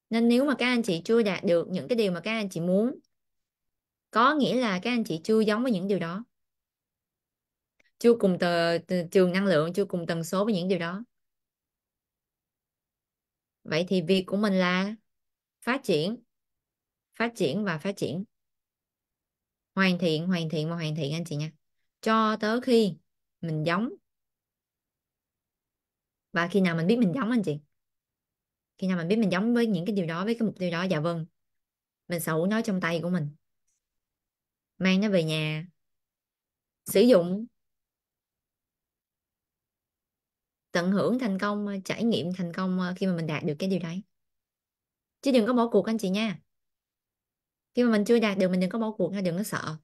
nên nếu mà các anh chị chưa đạt được những cái điều mà các anh chị muốn có nghĩa là các anh chị chưa giống với những điều đó chưa cùng tờ, trường năng lượng chưa cùng tần số với những điều đó vậy thì việc của mình là phát triển phát triển và phát triển hoàn thiện hoàn thiện và hoàn thiện anh chị nha cho tới khi mình giống và khi nào mình biết mình giống anh chị khi nào mình biết mình giống với những cái điều đó với cái mục tiêu đó dạ vâng mình sở hữu nó trong tay của mình mang nó về nhà sử dụng tận hưởng thành công ờ, trải nghiệm thành công ờ, khi mà mình đạt được cái điều đấy chứ đừng có bỏ cuộc anh chị nha khi mà mình chưa đạt được mình đừng có bỏ cuộc nha đừng có sợ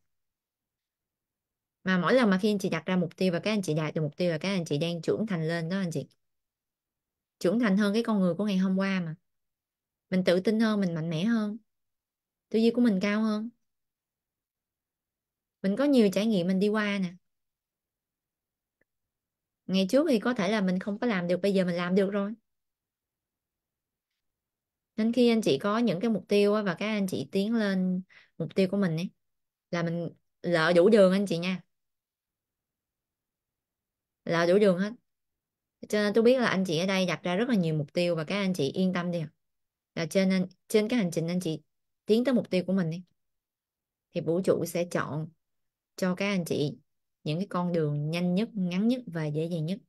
mà mỗi lần mà khi anh chị đặt ra mục tiêu và các anh chị đạt được mục tiêu và các anh chị đang trưởng thành lên đó anh chị trưởng thành hơn cái con người của ngày hôm qua mà mình tự tin hơn mình mạnh mẽ hơn tư duy của mình cao hơn mình có nhiều trải nghiệm mình đi qua nè ngày trước thì có thể là mình không có làm được bây giờ mình làm được rồi nên khi anh chị có những cái mục tiêu và các anh chị tiến lên mục tiêu của mình ấy, là mình lỡ đủ đường anh chị nha lỡ đủ đường hết cho nên tôi biết là anh chị ở đây đặt ra rất là nhiều mục tiêu và các anh chị yên tâm đi là trên trên cái hành trình anh chị tiến tới mục tiêu của mình đi thì vũ trụ sẽ chọn cho các anh chị những cái con đường nhanh nhất ngắn nhất và dễ dàng nhất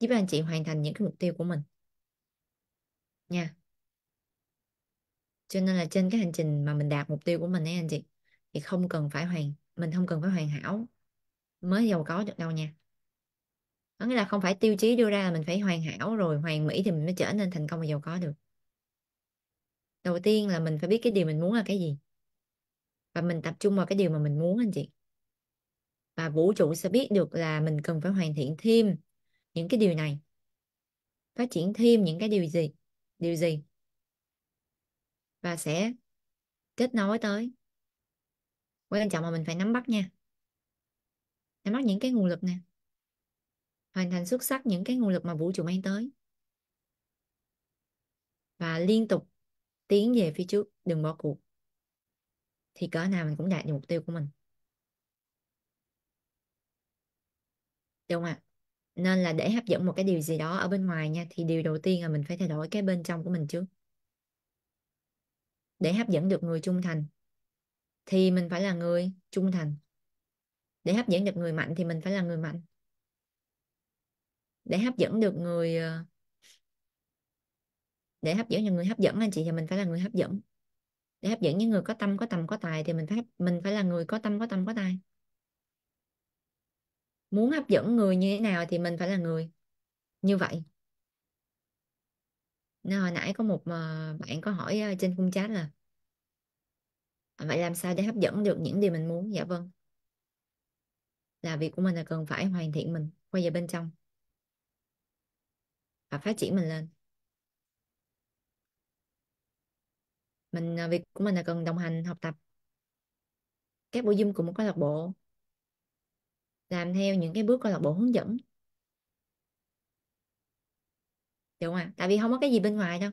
giúp anh chị hoàn thành những cái mục tiêu của mình nha cho nên là trên cái hành trình mà mình đạt mục tiêu của mình ấy anh chị thì không cần phải hoàn mình không cần phải hoàn hảo mới giàu có được đâu nha có nghĩa là không phải tiêu chí đưa ra là mình phải hoàn hảo rồi hoàn mỹ thì mình mới trở nên thành công và giàu có được đầu tiên là mình phải biết cái điều mình muốn là cái gì và mình tập trung vào cái điều mà mình muốn anh chị và vũ trụ sẽ biết được là mình cần phải hoàn thiện thêm những cái điều này phát triển thêm những cái điều gì điều gì và sẽ kết nối tới quan trọng là mình phải nắm bắt nha nắm bắt những cái nguồn lực nè hoàn thành xuất sắc những cái nguồn lực mà vũ trụ mang tới và liên tục tiến về phía trước đừng bỏ cuộc thì cỡ nào mình cũng đạt được mục tiêu của mình đúng không ạ nên là để hấp dẫn một cái điều gì đó ở bên ngoài nha thì điều đầu tiên là mình phải thay đổi cái bên trong của mình trước để hấp dẫn được người trung thành thì mình phải là người trung thành để hấp dẫn được người mạnh thì mình phải là người mạnh để hấp dẫn được người ờ, để hấp dẫn được người hấp dẫn anh chị thì mình phải là người hấp dẫn để hấp dẫn những người có tâm có tầm có tài thì mình phải mình phải là người có tâm có tầm có tài muốn hấp dẫn người như thế nào thì mình phải là người như vậy nên hồi nãy có một ờ, bạn có hỏi ờ, trên khung chat là à, vậy làm sao để hấp dẫn được những điều mình muốn dạ vâng là việc của mình là cần phải hoàn thiện mình quay về bên trong và phát triển mình lên mình à, việc của mình là cần đồng hành học tập các buổi Zoom của một câu lạc bộ làm theo những cái bước câu lạc bộ hướng dẫn đúng không ạ tại vì không có cái gì bên ngoài đâu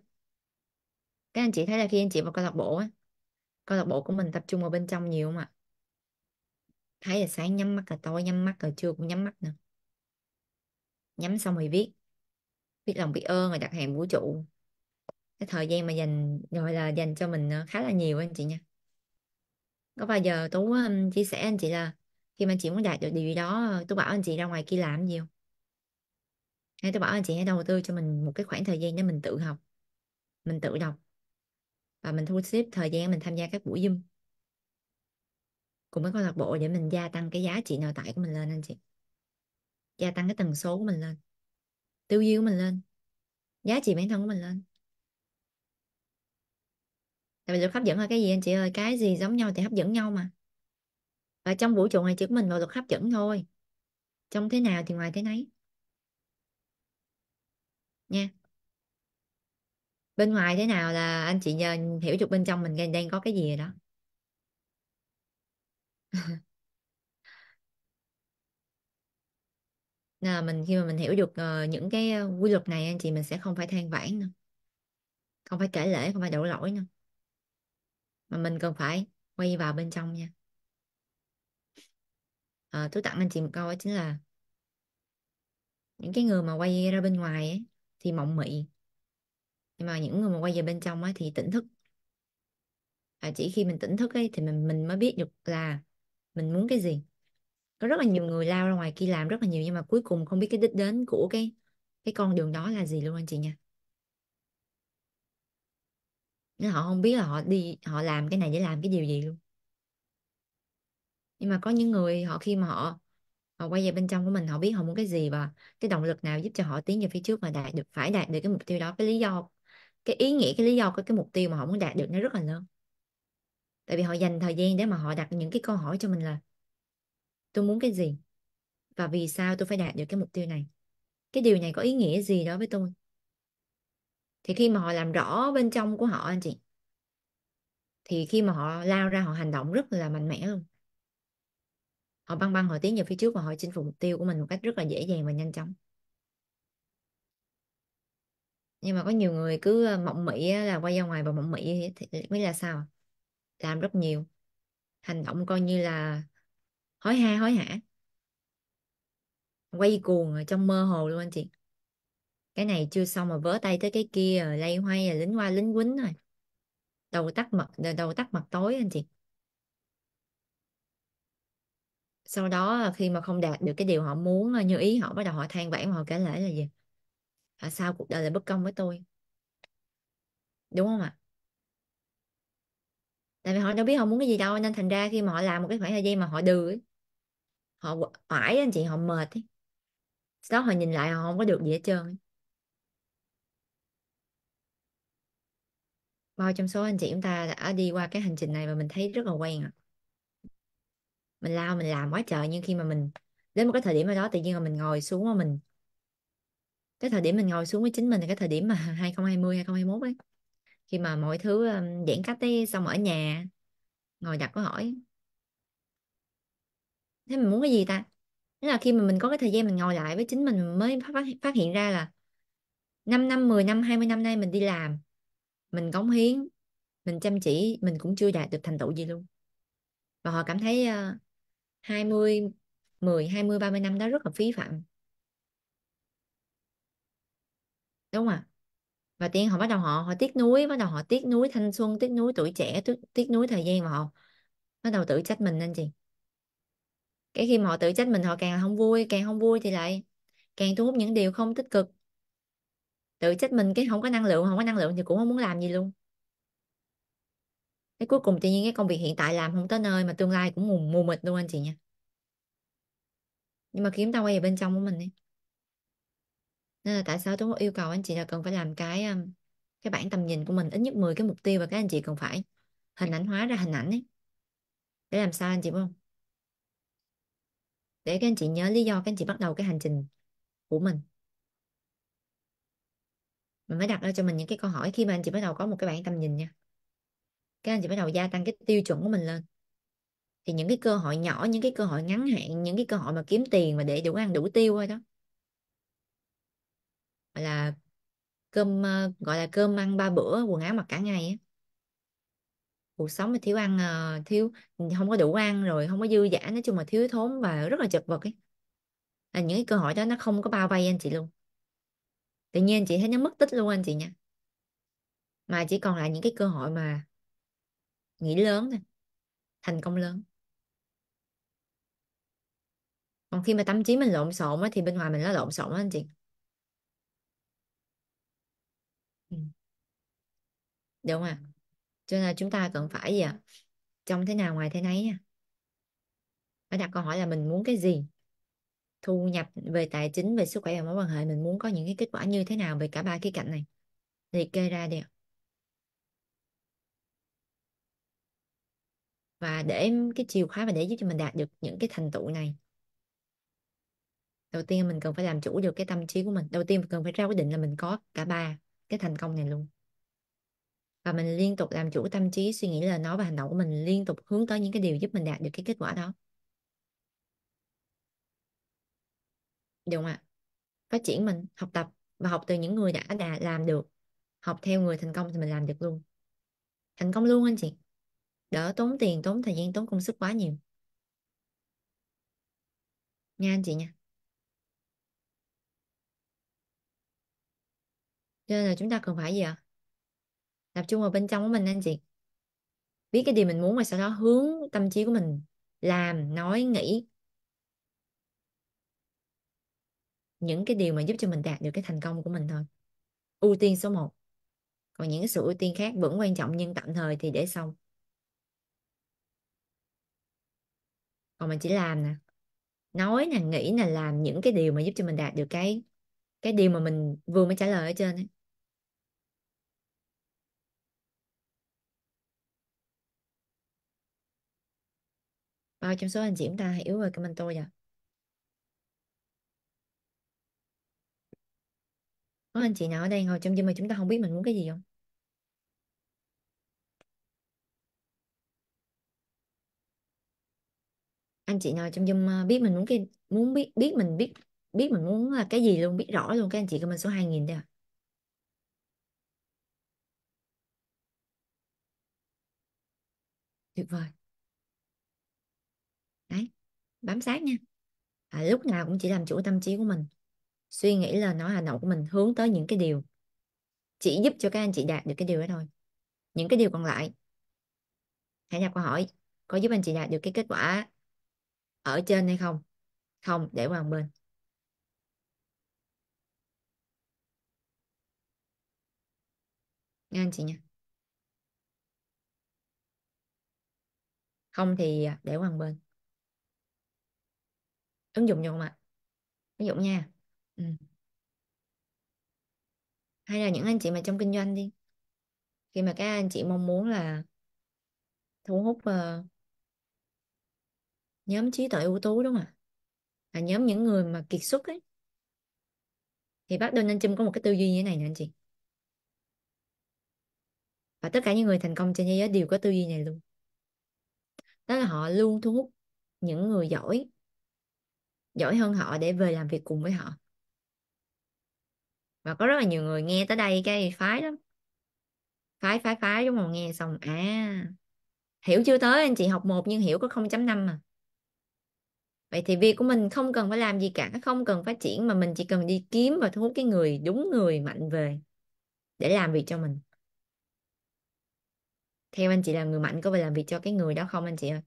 các anh chị thấy là khi anh chị vào câu lạc bộ á câu lạc bộ của mình tập trung vào bên trong nhiều không ạ thấy là sáng nhắm mắt là tối nhắm mắt rồi trưa cũng nhắm mắt nữa nhắm xong rồi viết biết lòng biết ơn rồi đặt hàng vũ trụ cái thời gian mà dành gọi là dành cho mình ờ, khá là nhiều anh chị nha có bao giờ Tú chia sẻ anh chị là khi mà chị muốn đạt được điều gì đó ờ, Tú bảo anh chị ra ngoài kia làm gì không hay Tú bảo anh chị hãy đầu tư cho mình một cái khoảng thời gian để mình tự học mình tự đọc và mình thu xếp thời gian mình tham gia các buổi Zoom cùng với câu lạc bộ để mình gia tăng cái giá trị nội tại của mình lên anh chị gia tăng cái tần số của mình lên tư duy của mình lên giá trị bản thân của mình lên tại vì luật hấp dẫn là cái gì anh chị ơi cái gì giống nhau thì hấp dẫn nhau mà và trong vũ trụ này chỉ có mình vào luật hấp dẫn thôi trong thế nào thì ngoài thế nấy nha bên ngoài thế nào là anh chị nhờ hiểu được bên trong mình đang có cái gì rồi đó là mình khi mà mình hiểu được uh, những cái ờ, quy luật này anh chị mình sẽ không phải than vãn nữa không phải kể lễ không phải đổ lỗi nữa mà mình cần phải quay vào bên trong nha à, ờ, tôi tặng anh chị một câu đó chính là những cái người mà quay ra bên ngoài ấy, thì mộng mị nhưng mà những người mà quay về bên trong ấy, thì tỉnh thức à, chỉ khi mình tỉnh thức ấy, thì mình mình mới biết được là mình muốn cái gì có rất là nhiều người lao ra ngoài kia làm rất là nhiều nhưng mà cuối cùng không biết cái đích đến của cái cái con đường đó là gì luôn anh chị nha nên họ không biết là họ đi họ làm cái này để làm cái điều gì luôn nhưng mà có những người họ khi mà họ họ quay về bên trong của mình họ biết họ muốn cái gì và cái động lực nào giúp cho họ tiến về phía trước và đạt được phải đạt được cái mục tiêu đó cái lý do cái ý nghĩa cái lý do của cái mục tiêu mà họ muốn đạt được nó rất là lớn tại vì họ dành thời gian để mà họ đặt những cái câu hỏi cho mình là tôi muốn cái gì và vì sao tôi phải đạt được cái mục tiêu này cái điều này có ý nghĩa gì đối với tôi thì khi mà họ làm rõ bên trong của họ anh chị thì khi mà họ lao ra họ hành động rất là mạnh mẽ luôn họ băng băng họ tiến về phía trước và họ chinh phục mục tiêu của mình một cách rất là dễ dàng và nhanh chóng nhưng mà có nhiều người cứ mộng mị là quay ra ngoài và mộng mị thì mới là sao làm rất nhiều hành động coi như là hối ha hối hả quay cuồng ở trong mơ hồ luôn anh chị cái này chưa xong mà vớ tay tới cái kia rồi lay hoay rồi lính qua lính quýnh rồi đầu tắt mặt đầu tắt mặt tối anh chị sau đó khi mà không đạt được cái điều họ muốn ờ, như ý họ bắt đầu họ than vãn và họ kể lể là gì à, sao cuộc đời lại bất công với tôi đúng không ạ tại vì họ đâu biết họ muốn cái gì đâu nên thành ra khi mà họ làm một cái khoảng thời gian mà họ đừ ấy, họ oải anh chị họ mệt ấy. sau đó họ nhìn lại họ không có được gì hết trơn ấy. bao trong số anh chị chúng ta đã đi qua cái hành trình này và mình thấy rất là quen à. mình lao mình làm quá trời nhưng khi mà mình đến một cái thời điểm ở đó tự nhiên là mình ngồi xuống mà mình cái thời điểm mình ngồi xuống với chính mình là cái thời điểm mà 2020 2021 ấy khi mà mọi thứ giãn cách ấy xong ở nhà ngồi đặt câu hỏi thế mình muốn cái gì ta Thế là khi mà mình có cái thời gian mình ngồi lại với chính mình mới phát, phát hiện ra là 5 năm, 10 năm, 20 năm nay mình đi làm mình cống hiến mình chăm chỉ mình cũng chưa đạt được thành tựu gì luôn và họ cảm thấy uh, 20 10 20 30 năm đó rất là phí phạm đúng không ạ và tiên họ bắt đầu họ họ tiếc nuối bắt đầu họ tiếc nuối thanh xuân tiếc nuối tuổi trẻ tiếc, nuối thời gian mà họ bắt đầu tự trách mình anh chị cái khi mà họ tự trách mình họ càng không vui càng không vui thì lại càng thu hút những điều không tích cực tự trách mình cái không có năng lượng không có năng lượng thì cũng không muốn làm gì luôn cái cuối cùng tự nhiên cái công việc hiện tại làm không tới nơi mà tương lai cũng mù mù mịt luôn anh chị nha nhưng mà kiếm tao quay về bên trong của mình đi nên là tại sao tôi yêu cầu anh chị là cần phải làm cái um, cái bản tầm nhìn của mình ít nhất 10 cái mục tiêu và các anh chị cần phải hình ảnh hóa ra hình ảnh ấy để làm sao anh chị không để các anh chị nhớ lý do các anh chị bắt đầu cái hành trình của mình mình phải đặt ra cho mình những cái câu hỏi khi mà anh chị bắt đầu có một cái bản tầm nhìn nha cái anh chị bắt đầu gia tăng cái tiêu chuẩn của mình lên thì những cái cơ hội nhỏ những cái cơ hội ngắn hạn những cái cơ hội mà kiếm tiền mà để đủ ăn đủ tiêu thôi đó gọi là cơm ờ, gọi là cơm ăn ba bữa quần áo mặc cả ngày á, cuộc sống mà thiếu ăn ờ, thiếu không có đủ ăn rồi không có dư giả nói chung là thiếu thốn và rất là chật vật ấy là những cái cơ hội đó nó không có bao vây anh chị luôn tự nhiên chị thấy nó mất tích luôn anh chị nha mà chỉ còn lại những cái cơ hội mà nghĩ lớn thôi thành công lớn còn khi mà tâm trí mình lộn xộn á, thì bên ngoài mình nó lộn xộn á anh chị Ừ. đúng không ạ cho nên là chúng ta cần phải gì ạ trông thế nào ngoài thế nấy nha phải đặt câu hỏi là mình muốn cái gì thu nhập về tài chính về sức khỏe và mối quan hệ mình muốn có những cái kết quả như thế nào về cả ba khía cạnh này thì kê ra đi và để cái chìa khóa và để giúp cho mình đạt được những cái thành tựu này đầu tiên mình cần phải làm chủ được cái tâm trí của mình đầu tiên mình cần phải ra quyết định là mình có cả ba cái thành công này luôn và mình liên tục làm chủ tâm trí suy nghĩ lời nói và hành động của mình liên tục hướng tới những cái điều giúp mình đạt được cái kết quả đó đúng không ạ phát triển mình học tập và học từ những người đã đã làm được học theo người thành công thì mình làm được luôn thành công luôn anh chị đỡ tốn tiền tốn thời gian tốn công sức quá nhiều nha anh chị nha cho nên là chúng ta cần phải gì ạ tập trung vào bên trong của mình anh chị biết cái điều mình muốn và sau đó hướng tâm trí của mình làm nói nghĩ những cái điều mà giúp cho mình đạt được cái thành công của mình thôi ưu tiên số 1 còn những cái sự ưu tiên khác vẫn quan trọng nhưng tạm thời thì để xong còn mình chỉ làm nè nói nè nghĩ nè làm những cái điều mà giúp cho mình đạt được cái cái điều mà mình vừa mới trả lời ở trên ấy. bao trong số anh chị chúng ta hãy yếu ơi comment tôi vậy có anh chị nào ở đây ngồi trong Zoom mà chúng ta không biết mình muốn cái gì không anh chị nào trong Zoom ờ, biết mình muốn cái muốn biết biết mình biết biết mình muốn là cái gì luôn biết rõ luôn các anh chị comment số 2000 đây à. tuyệt vời đấy bám sát nha à, lúc nào cũng chỉ làm chủ tâm trí của mình suy nghĩ là nó hành động của mình hướng tới những cái điều chỉ giúp cho các anh chị đạt được cái điều đó thôi những cái điều còn lại hãy đặt câu hỏi có giúp anh chị đạt được cái kết quả ở trên hay không không để qua một bên nghe anh chị nha không thì à, để qua một bên ứng dụng vô không ạ ứng dụng nha ừ. hay là những anh chị mà trong kinh doanh đi khi mà các anh chị mong muốn là thu hút ờ, nhóm trí tuệ ưu tú đúng không ạ là nhóm những người mà kiệt xuất ấy thì bắt đầu Anh Chim có một cái tư duy như thế này nè anh chị và tất cả những người thành công trên thế giới đều có tư duy này luôn đó là họ luôn thu hút những người giỏi giỏi hơn họ để về làm việc cùng với họ và có rất là nhiều người nghe tới đây cái phái lắm phái phái phái đúng không nghe xong à hiểu chưa tới anh chị học một nhưng hiểu có 0.5 mà vậy thì việc của mình không cần phải làm gì cả không cần phát triển mà mình chỉ cần đi kiếm và thu hút cái người đúng người mạnh về để làm việc cho mình theo anh chị là người mạnh có phải làm việc cho cái người đó không anh chị ơi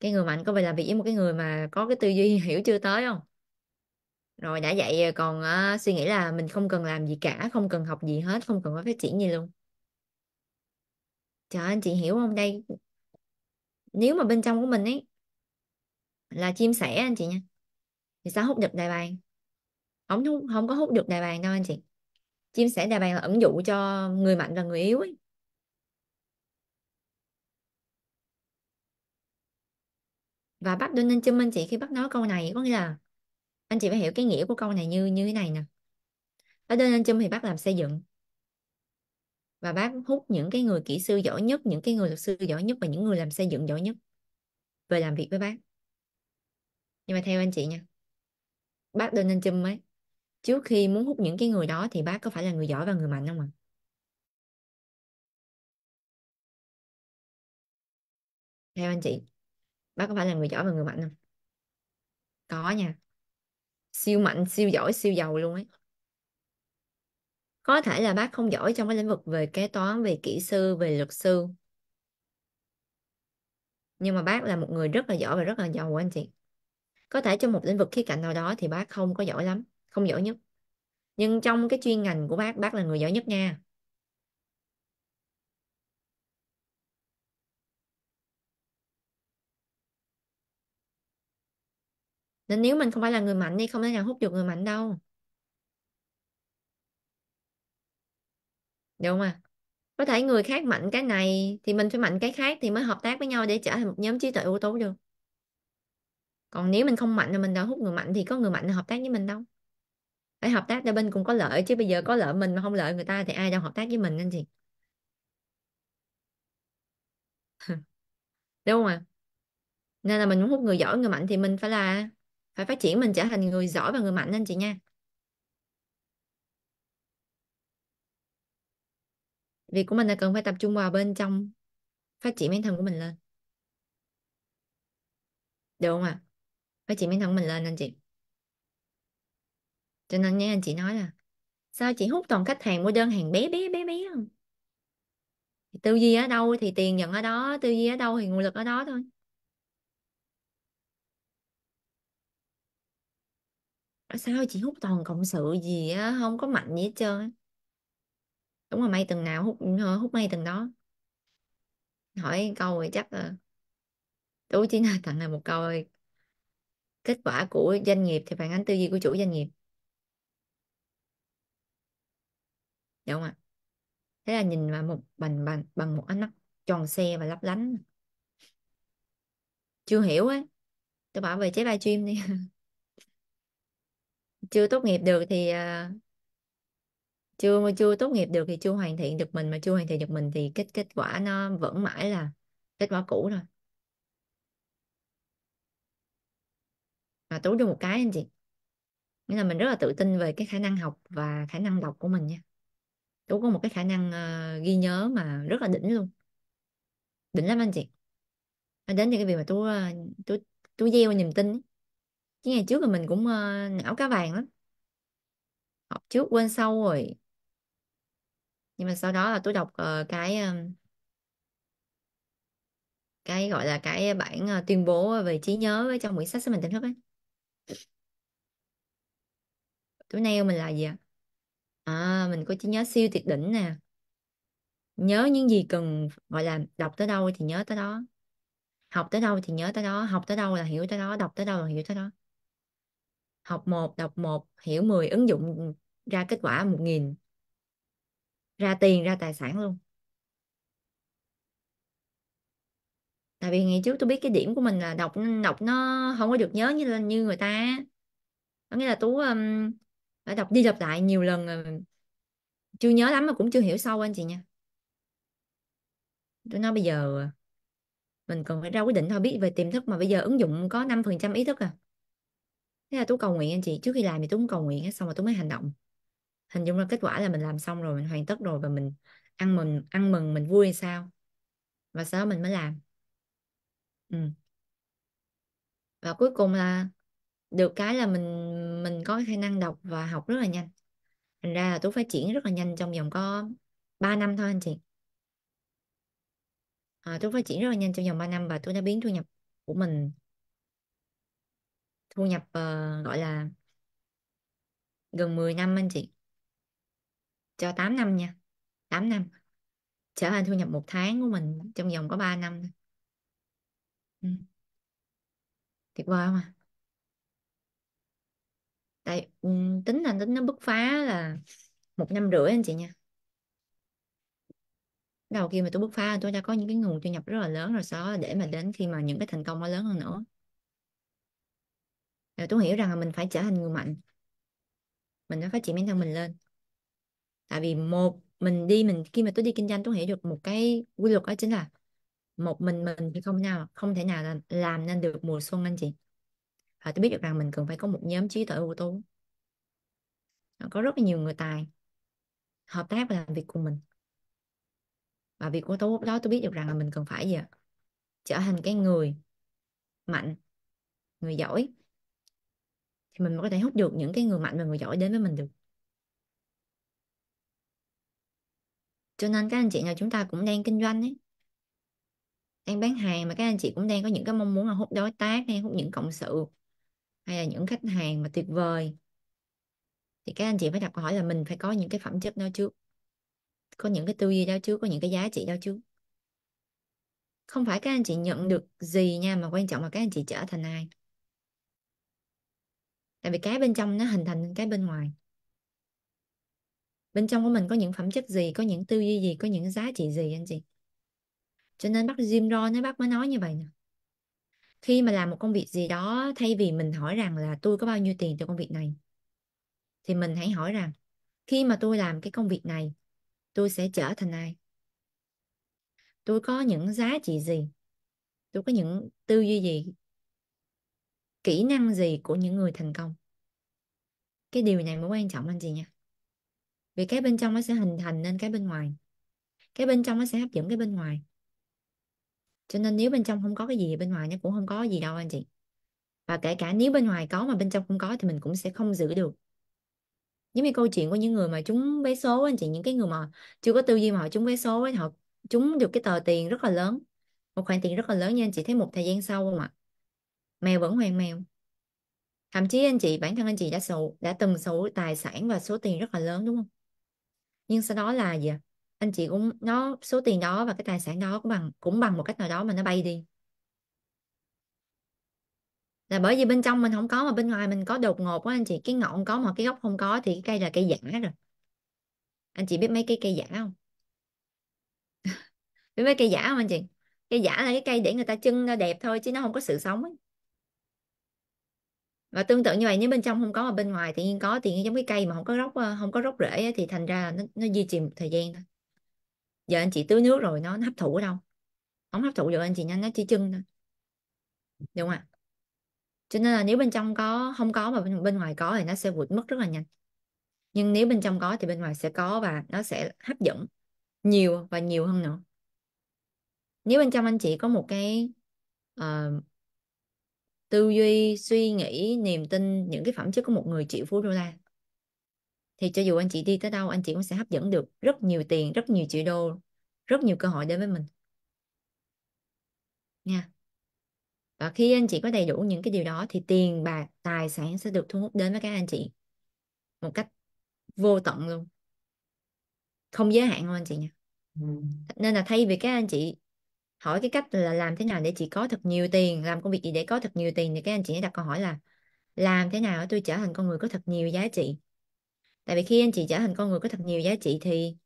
cái người mạnh có phải làm việc với một cái người mà có cái tư duy hiểu chưa tới không rồi đã vậy ờ, còn ờ, suy nghĩ là mình không cần làm gì cả, không cần học gì hết, không cần phải phát triển gì luôn. Trời ơi, chị hiểu không đây? Nếu mà bên trong của mình ấy là chim sẻ anh chị nha, thì sao hút được đại bàng? Không hút- không có hút được đại bàng đâu anh chị. Chim sẻ đại bàng là ẩn dụ cho người mạnh và người yếu ấy. Và bắt đôi nên chim anh chị khi bắt nói câu này có nghĩa là anh chị phải hiểu cái nghĩa của câu này như như thế này nè ở đây anh Trâm thì bác làm xây dựng và bác hút những cái người kỹ sư giỏi nhất những cái người luật sư giỏi nhất và những người làm xây dựng giỏi nhất về làm việc với bác nhưng mà theo anh chị nha bác đơn anh Trâm ấy trước khi muốn hút những cái người đó thì bác có phải là người giỏi và người mạnh không ạ à? theo anh chị bác có phải là người giỏi và người mạnh không có nha siêu mạnh siêu giỏi siêu giàu luôn ấy có thể là bác không giỏi trong cái lĩnh vực về kế toán về kỹ sư về luật sư nhưng mà bác là một người rất là giỏi và rất là giàu anh chị có thể trong một lĩnh vực khía cạnh nào đó thì bác không có giỏi lắm không giỏi nhất nhưng trong cái chuyên ngành của bác bác là người giỏi nhất nha nên nếu mình không phải là người mạnh đi không thể nào hút được người mạnh đâu được không à có thể người khác mạnh cái này thì mình phải mạnh cái khác thì mới hợp tác với nhau để trở thành một nhóm trí tuệ ưu tú được còn nếu mình không mạnh mà mình đã hút người mạnh thì có người mạnh hợp tác với mình đâu phải hợp tác đôi bên cũng có lợi chứ bây giờ có lợi mình mà không lợi người ta thì ai đâu hợp tác với mình anh chị đúng không ạ à? nên là mình muốn hút người giỏi người mạnh thì mình phải là phải phát triển mình trở thành người giỏi và người mạnh anh chị nha việc của mình là cần phải tập trung vào bên trong phát triển bản thân của mình lên được không ạ à? phát triển bản thân mình lên anh chị cho nên nghe anh chị nói là sao chị hút toàn khách hàng mua đơn hàng bé bé bé bé không tư duy ở đâu thì tiền nhận ở đó tư duy ở đâu thì nguồn lực ở đó thôi sao chị hút toàn cộng sự gì á không có mạnh gì hết trơn đúng là may từng nào hút ờ, hút may từng đó hỏi câu rồi chắc là tôi chỉ là tặng là một câu thôi. kết quả của doanh nghiệp thì phản ánh tư duy của chủ doanh nghiệp đúng không ạ thế là nhìn vào một bằng bằng bằng một ánh mắt tròn xe và lấp lánh chưa hiểu ấy tôi bảo về chế live stream đi chưa tốt nghiệp được thì à, chưa chưa tốt nghiệp được thì chưa hoàn thiện được mình mà chưa hoàn thiện được mình thì kết kết quả nó vẫn mãi là kết quả cũ thôi mà tú được một cái anh chị nghĩa là mình rất là tự tin về cái khả năng học và khả năng đọc của mình nha tú có một cái khả năng uh, ghi nhớ mà rất là đỉnh luôn đỉnh lắm anh chị đến thì cái việc mà tú ờ, tú tú gieo niềm tin chứ ngày trước thì mình cũng ờ, ngảo cá vàng lắm học trước quên sau rồi nhưng mà sau đó là tôi đọc ờ, cái ờ, cái gọi là cái bản ờ, tuyên bố về trí nhớ ở trong quyển sách sức mạnh tỉnh thức ấy tối nay mình là gì ạ à mình có trí nhớ siêu tuyệt đỉnh nè nhớ những gì cần gọi là đọc tới đâu thì nhớ tới đó học tới đâu thì nhớ tới đó học tới đâu là hiểu tới đó đọc tới đâu là hiểu tới đó học 1, đọc 1, hiểu 10, ứng dụng ra kết quả 1.000. Ra tiền, ra tài sản luôn. Tại vì ngày trước tôi biết cái điểm của mình là đọc đọc nó không có được nhớ như như người ta. Có nghĩa là Tú um, phải đọc đi đọc lại nhiều lần chưa nhớ lắm mà cũng chưa hiểu sâu anh chị nha. Tôi nói bây giờ mình còn phải ra quyết định thôi biết về tiềm thức mà bây giờ ứng dụng có 5% ý thức à thế là tú cầu nguyện anh chị trước khi làm thì tú cũng cầu nguyện xong rồi tú mới hành động hình dung ra kết quả là mình làm xong rồi mình hoàn tất rồi và mình ăn mừng ăn mừng mình vui hay sao và sau đó mình mới làm ừ. và cuối cùng là được cái là mình mình có khả năng đọc và học rất là nhanh thành ra là tú phát triển rất là nhanh trong vòng có 3 năm thôi anh chị à, tôi phát triển rất là nhanh trong vòng 3 năm và tôi đã biến thu nhập của mình thu nhập ờ, gọi là gần 10 năm anh chị cho 8 năm nha 8 năm trở thành thu nhập một tháng của mình trong vòng có 3 năm thôi ừ. tuyệt vời không à tại ừ, tính là tính nó bứt phá là một năm rưỡi anh chị nha đầu khi mà tôi bứt phá tôi đã có những cái nguồn thu nhập rất là lớn rồi sau đó để mà đến khi mà những cái thành công nó lớn hơn nữa rồi Tuấn hiểu rằng là mình phải trở thành người mạnh mình phải phát triển bản thân mình lên tại vì một mình đi mình khi mà tôi đi kinh doanh tôi hiểu được một cái quy luật đó chính là một mình mình thì không nào không thể nào là làm nên được mùa xuân anh chị và tôi biết được rằng mình cần phải có một nhóm trí tuệ của tôi, có rất là nhiều người tài hợp tác và làm việc cùng mình và việc của tôi đó tôi biết được rằng là mình cần phải gì trở thành cái người mạnh người giỏi thì mình mới có thể hút được những cái người mạnh và người giỏi đến với mình được cho nên các anh chị nào chúng ta cũng đang kinh doanh ấy đang bán hàng mà các anh chị cũng đang có những cái mong muốn là hút đối tác hay hút những cộng sự hay là những khách hàng mà tuyệt vời thì các anh chị phải đặt câu hỏi là mình phải có những cái phẩm chất đó trước có những cái tư duy đó trước có những cái giá trị đó trước không phải các anh chị nhận được gì nha mà quan trọng là các anh chị trở thành ai tại vì cái bên trong nó hình thành cái bên ngoài bên trong của mình có những phẩm chất gì có những tư duy gì có những giá trị gì anh chị cho nên bác Jim Rohn ấy bác mới nói như vậy nè khi mà làm một công việc gì đó thay vì mình hỏi rằng là tôi có bao nhiêu tiền cho công việc này thì mình hãy hỏi rằng khi mà tôi làm cái công việc này tôi sẽ trở thành ai tôi có những giá trị gì tôi có những tư duy gì kỹ năng gì của những người thành công cái điều này mới quan trọng anh chị nha vì cái bên trong nó sẽ hình thành nên cái bên ngoài cái bên trong nó sẽ hấp dẫn cái bên ngoài cho nên nếu bên trong không có cái gì bên ngoài nó cũng không có gì đâu anh chị và kể cả nếu bên ngoài có mà bên trong không có thì mình cũng sẽ không giữ được giống như câu chuyện của những người mà chúng vé số anh chị những cái người mà chưa có tư duy mà họ chúng vé số ấy họ chúng được cái tờ tiền rất là lớn một khoản tiền rất là lớn như anh chị thấy một thời gian sau không ạ mèo vẫn hoàng mèo thậm chí anh chị bản thân anh chị đã sụ đã từng sở tài sản và số tiền rất là lớn đúng không nhưng sau đó là gì anh chị cũng nó số tiền đó và cái tài sản đó cũng bằng cũng bằng một cách nào đó mà nó bay đi là bởi vì bên trong mình không có mà bên ngoài mình có đột ngột quá anh chị cái ngọn có mà cái gốc không có thì cái cây là cây giả rồi anh chị biết mấy cây cây giả không biết mấy cây giả không anh chị cây giả là cái cây để người ta trưng nó đẹp thôi chứ nó không có sự sống ấy và tương tự như vậy nếu bên trong không có mà bên ngoài tự nhiên có thì giống cái cây mà không có gốc không có gốc rễ ấy, thì thành ra nó, nó duy trì một thời gian thôi giờ anh chị tưới nước rồi nó, nó hấp thụ ở đâu không hấp thụ được anh chị nhanh nó chỉ chân thôi đúng không ạ cho nên là nếu bên trong có không có mà bên, bên ngoài có thì nó sẽ vụt mất rất là nhanh nhưng nếu bên trong có thì bên ngoài sẽ có và nó sẽ hấp dẫn nhiều và nhiều hơn nữa nếu bên trong anh chị có một cái uh, tư duy suy nghĩ niềm tin những cái phẩm chất của một người triệu phú đô la thì cho dù anh chị đi tới đâu anh chị cũng sẽ hấp dẫn được rất nhiều tiền rất nhiều triệu đô rất nhiều cơ hội đến với mình nha và khi anh chị có đầy đủ những cái điều đó thì tiền bạc tài sản sẽ được thu hút đến với các anh chị một cách vô tận luôn không giới hạn luôn anh chị nha ừ. nên là thay vì các anh chị hỏi cái cách là làm thế nào để chị có thật nhiều tiền làm công việc gì để có thật nhiều tiền thì các anh chị đặt câu hỏi là làm thế nào để tôi trở thành con người có thật nhiều giá trị tại vì khi anh chị trở thành con người có thật nhiều giá trị thì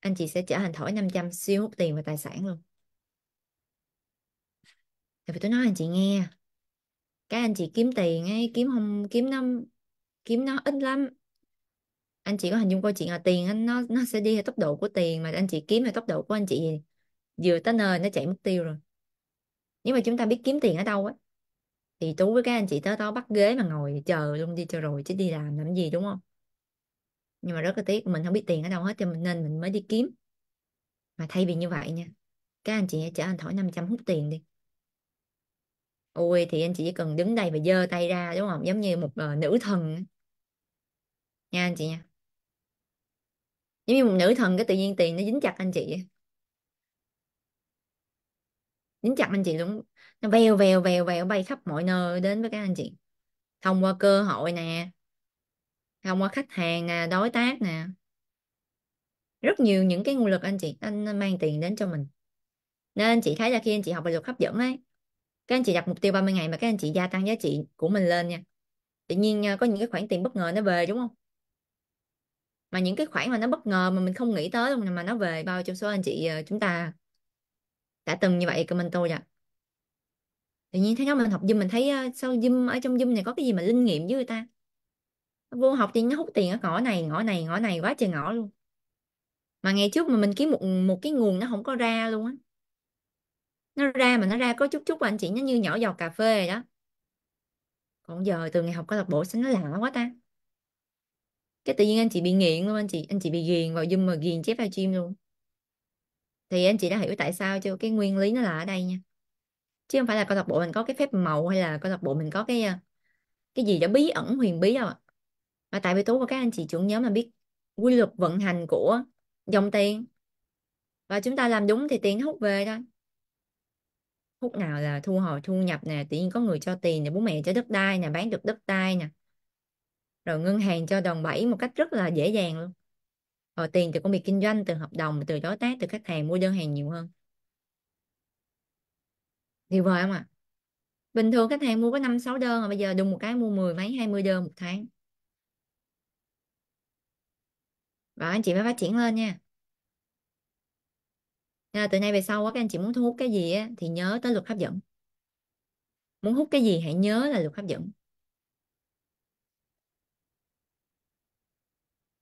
anh chị sẽ trở thành thỏi 500 siêu hút tiền và tài sản luôn tại vì tôi nói anh chị nghe các anh chị kiếm tiền ấy kiếm không kiếm nó kiếm nó ít lắm anh chị có hình dung câu chuyện là tiền nó nó sẽ đi theo tốc độ của tiền mà anh chị kiếm theo tốc độ của anh chị vừa tới nơi nó chạy mất tiêu rồi nếu mà chúng ta biết kiếm tiền ở đâu á thì tú với các anh chị tới đó bắt ghế mà ngồi chờ luôn đi cho rồi chứ đi làm làm gì đúng không nhưng mà rất là tiếc mình không biết tiền ở đâu hết cho nên mình mới đi kiếm mà thay vì như vậy nha các anh chị hãy trở anh thổi 500 hút tiền đi ôi thì anh chị chỉ cần đứng đây và giơ tay ra đúng không giống như một uh, nữ thần nha anh chị nha giống như một nữ thần cái tự nhiên tiền nó dính chặt anh chị nín chặt anh chị đúng nó vèo vèo vèo vèo bay khắp mọi nơi đến với các anh chị thông qua cơ hội nè thông qua khách hàng nè đối tác nè rất nhiều những cái nguồn lực anh chị anh mang tiền đến cho mình nên anh chị thấy là khi anh chị học về luật hấp dẫn ấy các anh chị đặt mục tiêu 30 ngày mà các anh chị gia tăng giá trị của mình lên nha tự nhiên à, có những cái khoản tiền bất ngờ nó về đúng không mà những cái khoản mà nó bất ngờ mà mình không nghĩ tới mà nó về bao trong số anh chị à, chúng ta đã từng như vậy comment tôi rồi tự nhiên thấy nó mình học Zoom mình thấy ờ, sao Zoom ở trong Zoom này có cái gì mà linh nghiệm với người ta vô học thì nó hút tiền ở ngõ này ngõ này ngõ này quá trời ngõ luôn mà ngày trước mà mình kiếm một một cái nguồn nó không có ra luôn á nó ra mà nó ra có chút chút anh chị nó như nhỏ giọt cà phê đó còn giờ từ ngày học câu lạc bộ sao nó lạ quá ta cái tự nhiên anh chị bị nghiện luôn anh chị anh chị bị ghiền vào zoom mà ghiền chép livestream luôn thì anh chị đã hiểu tại sao chưa cái nguyên lý nó là ở đây nha chứ không phải là câu lạc bộ mình có cái phép màu hay là câu lạc bộ mình có cái ờ, cái gì đó bí ẩn huyền bí đâu mà tại vì tú và các anh chị chuẩn nhóm là biết quy luật vận hành của dòng tiền và chúng ta làm đúng thì tiền nó hút về thôi hút nào là thu hồi thu nhập nè tự nhiên có người cho tiền nè bố mẹ cho đất đai nè bán được đất đai nè rồi ngân hàng cho đòn bẩy một cách rất là dễ dàng luôn uh, tiền từ công việc kinh doanh từ hợp đồng từ đối tác từ khách hàng mua đơn hàng nhiều hơn tuyệt vời không ạ à? bình thường khách hàng mua có năm sáu đơn mà bây giờ đùng một cái mua mười mấy hai mươi đơn một tháng và anh chị phải phát triển lên nha Nên à, từ nay về sau á các anh chị muốn thu hút cái gì á thì nhớ tới luật hấp dẫn muốn hút cái gì hãy nhớ là luật hấp dẫn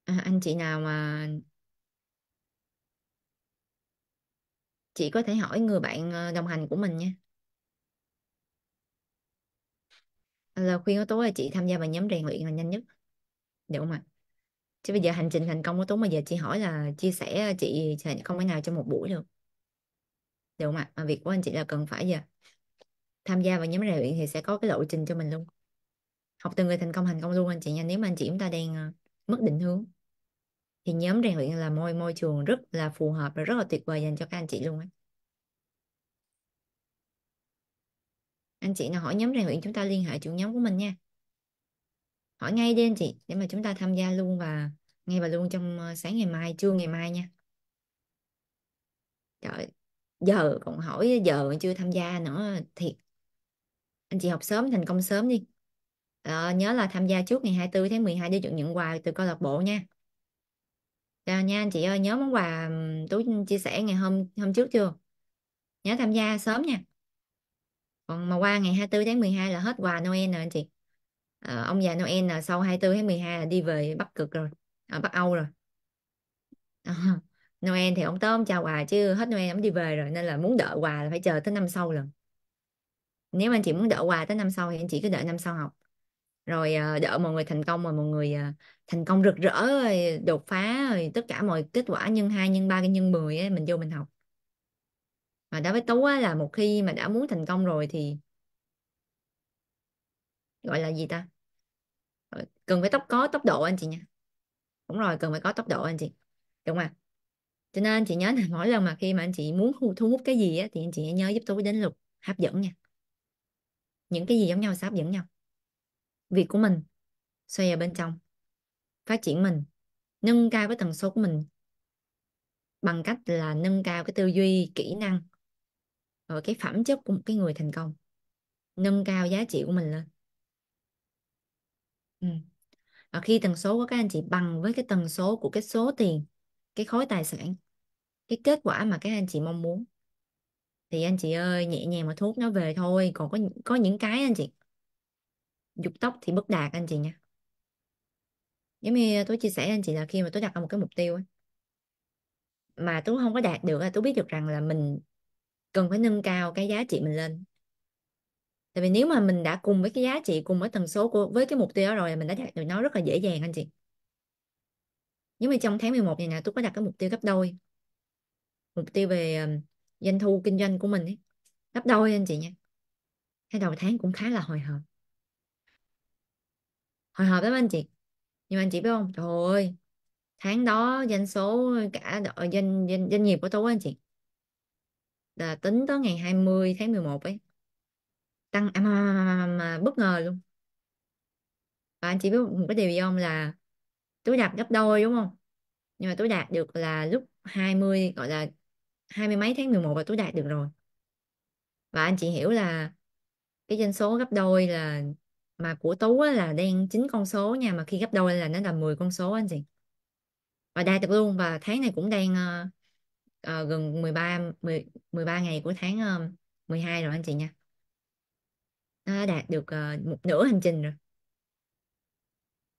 à, anh chị nào mà chị có thể hỏi người bạn ờ, đồng hành của mình nha lời khuyên của Tú là chị tham gia vào nhóm rèn luyện là nhanh nhất được không ạ chứ bây giờ hành trình thành công của Tú mà giờ chị hỏi là chia sẻ ờ, chị sẽ không thể nào trong một buổi được được không ạ mà việc của anh chị là cần phải giờ tham gia vào nhóm rèn luyện thì sẽ có cái lộ trình cho mình luôn học từ người thành công thành công luôn anh chị nha nếu mà anh chị chúng ta đang ờ, mất định hướng thì nhóm rèn luyện là môi môi trường rất là phù hợp và rất là tuyệt vời dành cho các anh chị luôn ấy. anh chị nào hỏi nhóm rèn luyện chúng ta liên hệ chủ nhóm của mình nha hỏi ngay đi anh chị để mà chúng ta tham gia luôn và ngay và luôn trong ờ, sáng ngày mai trưa ngày mai nha trời giờ còn hỏi giờ còn chưa tham gia nữa thiệt anh chị học sớm thành công sớm đi à, nhớ là tham gia trước ngày 24 tháng 12 để được nhận quà từ câu lạc bộ nha Chào nha anh chị ơi, nhớ món quà ừm, Tú chia sẻ ngày hôm hôm trước chưa? Nhớ tham gia sớm nha. Còn mà qua ngày 24 tháng 12 là hết quà Noel rồi anh chị. Ờ, ông già Noel là sau 24 tháng 12 là đi về Bắc Cực rồi, ở à, Bắc Âu rồi. Ờ, Noel thì ông tôm ông trao quà chứ hết Noel ông đi về rồi nên là muốn đợi quà là phải chờ tới năm sau lần. Nếu mà anh chị muốn đợi quà tới năm sau thì anh chị cứ đợi năm sau học rồi ờ, đợi đỡ mọi người thành công rồi mọi người ờ, thành công rực rỡ rồi ờ, đột phá rồi tất cả mọi kết quả nhân 2 nhân 3 nhân 10 ấy, mình vô mình học mà đối với Tú á, là một khi mà đã muốn thành công rồi thì gọi là gì ta cần phải tốc có tốc độ anh chị nha đúng rồi cần phải có tốc độ anh chị đúng không cho nên anh chị nhớ là mỗi lần mà khi mà anh chị muốn thu hút cái gì á, thì anh chị nhớ giúp tôi đến lục hấp dẫn nha những cái gì giống nhau sẽ hấp dẫn nhau việc của mình xoay vào bên trong phát triển mình nâng cao cái tần số của mình bằng cách là nâng cao cái tư duy kỹ năng rồi cái phẩm chất của một cái người thành công nâng cao giá trị của mình lên ừ. và khi tần số của các anh chị bằng với cái tần số của cái số tiền cái khối tài sản cái kết quả mà các anh chị mong muốn thì anh chị ơi nhẹ nhàng mà thuốc nó về thôi còn có có những cái anh chị dục tốc thì bất đạt anh chị nha giống như tôi chia sẻ anh chị là khi mà tôi đặt ra một cái mục tiêu ấy, mà tôi không có đạt được là tôi biết được rằng là mình cần phải nâng cao cái giá trị mình lên tại vì nếu mà mình đã cùng với cái giá trị cùng với tần số của với cái mục tiêu đó rồi là mình đã đạt được nó rất là dễ dàng anh chị nhưng mà trong tháng 11 này nè tôi có đặt cái mục tiêu gấp đôi mục tiêu về ờ, doanh thu kinh doanh của mình ấy. gấp đôi anh chị nha cái đầu tháng cũng khá là hồi hộp hồi hộp lắm anh chị nhưng mà anh chị biết không trời ơi tháng đó doanh số cả doanh, doanh doanh nghiệp của tôi anh chị là tính tới ngày 20 tháng 11 ấy tăng à, mà, mà, bất ngờ luôn và anh chị biết một cái điều gì không là tôi đạt gấp đôi đúng không nhưng mà tôi đạt được là lúc 20 gọi là hai mươi mấy tháng 11 và tôi đạt được rồi và anh chị hiểu là cái doanh số gấp đôi là mà của Tú á, là đang chín con số nha mà khi gấp đôi là nó là 10 con số anh chị và đạt được luôn và tháng này cũng đang ờ, ờ, gần 13 10, 13 ngày của tháng ờ, 12 rồi anh chị nha nó đạt được ờ, một nửa hành trình rồi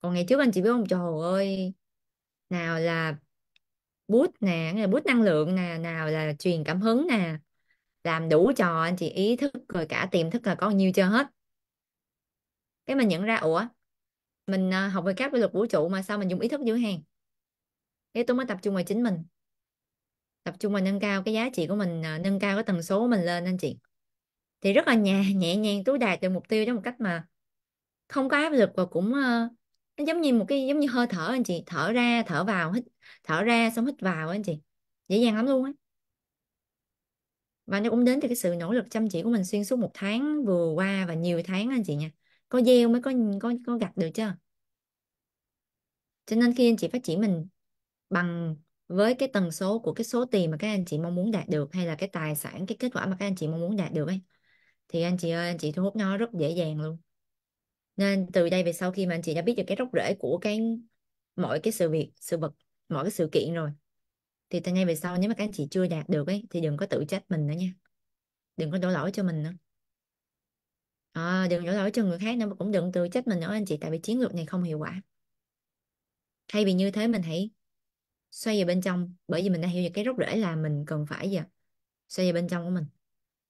còn ngày trước anh chị biết không trời ơi nào là bút nè là bút năng lượng nè nào là truyền cảm hứng nè làm đủ trò anh chị ý thức rồi cả tiềm thức là có nhiêu chưa hết cái mình nhận ra ủa mình à, học về các quy luật vũ trụ mà sao mình dùng ý thức dữ hàng thế tôi mới tập trung vào chính mình tập trung vào nâng cao cái giá trị của mình à, nâng cao cái tần số của mình lên anh chị thì rất là nhẹ nhẹ nhàng tôi đạt được mục tiêu trong một cách mà không có áp lực và cũng ờ, nó giống như một cái giống như hơi thở anh chị thở ra thở vào hít thở ra xong hít vào anh chị dễ dàng lắm luôn á và nó cũng đến từ cái sự nỗ lực chăm chỉ của mình xuyên suốt một tháng vừa qua và nhiều tháng anh chị nha có gieo mới có có có gặt được chứ cho nên khi anh chị phát triển mình bằng với cái tần số của cái số tiền mà các anh chị mong muốn đạt được hay là cái tài sản cái kết quả mà các anh chị mong muốn đạt được ấy thì anh chị ơi anh chị thu hút nó rất dễ dàng luôn nên từ đây về sau khi mà anh chị đã biết được cái gốc rễ của cái mọi cái sự việc sự vật mọi cái sự kiện rồi thì từ ngay về sau nếu mà các anh chị chưa đạt được ấy thì đừng có tự trách mình nữa nha đừng có đổ lỗi cho mình nữa à, đừng đổ lỗi cho người khác nữa mà cũng đừng tự trách mình nữa anh chị tại vì chiến lược này không hiệu quả thay vì như thế mình hãy xoay về bên trong bởi vì mình đã hiểu được cái gốc rễ là mình cần phải gì. xoay về bên trong của mình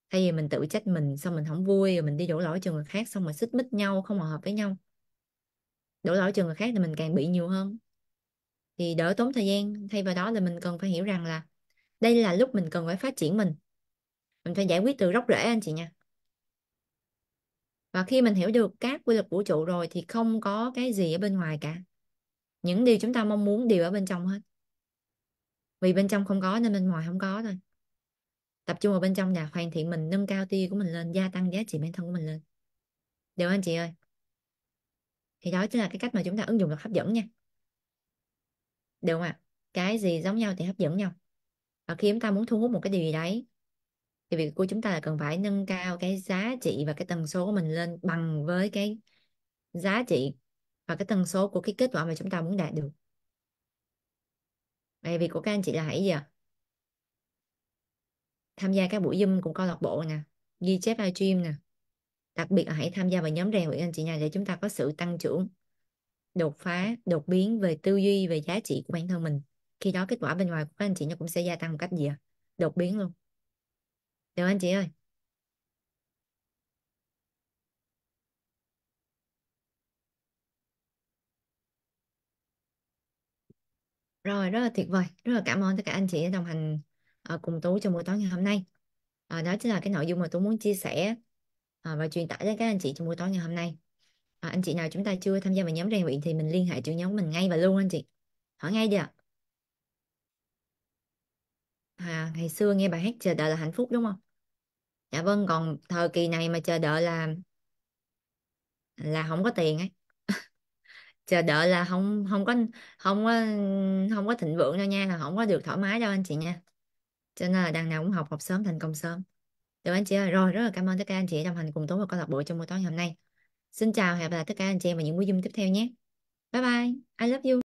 thay vì mình tự trách mình xong mình không vui rồi mình đi đổ lỗi cho người khác xong rồi xích mích nhau không hòa hợp với nhau đổ lỗi cho người khác thì mình càng bị nhiều hơn thì đỡ tốn thời gian thay vào đó là mình cần phải hiểu rằng là đây là lúc mình cần phải phát triển mình mình phải giải quyết từ gốc rễ anh chị nha và khi mình hiểu được các quy luật vũ trụ rồi thì không có cái gì ở bên ngoài cả những điều chúng ta mong muốn đều ở bên trong hết vì bên trong không có nên bên ngoài không có thôi tập trung vào bên trong là hoàn thiện mình nâng cao tia của mình lên gia tăng giá trị bản thân của mình lên được anh chị ơi thì đó chính là cái cách mà chúng ta ứng dụng luật hấp dẫn nha được không ạ à? cái gì giống nhau thì hấp dẫn nhau và khi chúng ta muốn thu hút một cái điều gì đấy thì việc của chúng ta là cần phải nâng cao cái giá trị và cái tần số của mình lên bằng với cái giá trị và cái tần số của cái kết quả mà chúng ta muốn đạt được Vậy việc của các anh chị là hãy gì ạ? Tham gia các buổi Zoom cùng câu lạc bộ nè, ghi chép livestream nè. Đặc biệt là hãy tham gia vào nhóm rèn luyện anh chị nha để chúng ta có sự tăng trưởng, đột phá, đột biến về tư duy, về giá trị của bản thân mình. Khi đó kết quả bên ngoài của các anh chị nó cũng sẽ gia tăng một cách gì à? Đột biến luôn được anh chị ơi Rồi, rất là tuyệt vời. Rất là cảm ơn tất cả anh chị đã đồng hành ờ, cùng Tú trong buổi tối ngày hôm nay. Ờ, đó chính là cái nội dung mà Tú muốn chia sẻ ờ, và truyền tải đến các anh chị trong buổi tối ngày hôm nay. Ờ, anh chị nào chúng ta chưa tham gia vào nhóm rèn luyện thì mình liên hệ trưởng nhóm mình ngay và luôn anh chị. Hỏi ngay đi ạ. À, ngày xưa nghe bài hát Chờ đợi là hạnh phúc đúng không? dạ vâng còn thời kỳ này mà chờ đợi là là không có tiền ấy chờ đợi là không không có không có không có thịnh vượng đâu nha là không có được thoải mái đâu anh chị nha cho nên là đằng nào cũng học học sớm thành công sớm được anh chị ơi rồi rất là cảm ơn tất cả anh chị đồng hành cùng tôi và câu lạc bộ trong buổi tối ngày hôm nay xin chào hẹn gặp lại tất cả anh chị em vào những buổi zoom tiếp theo nhé bye bye I love you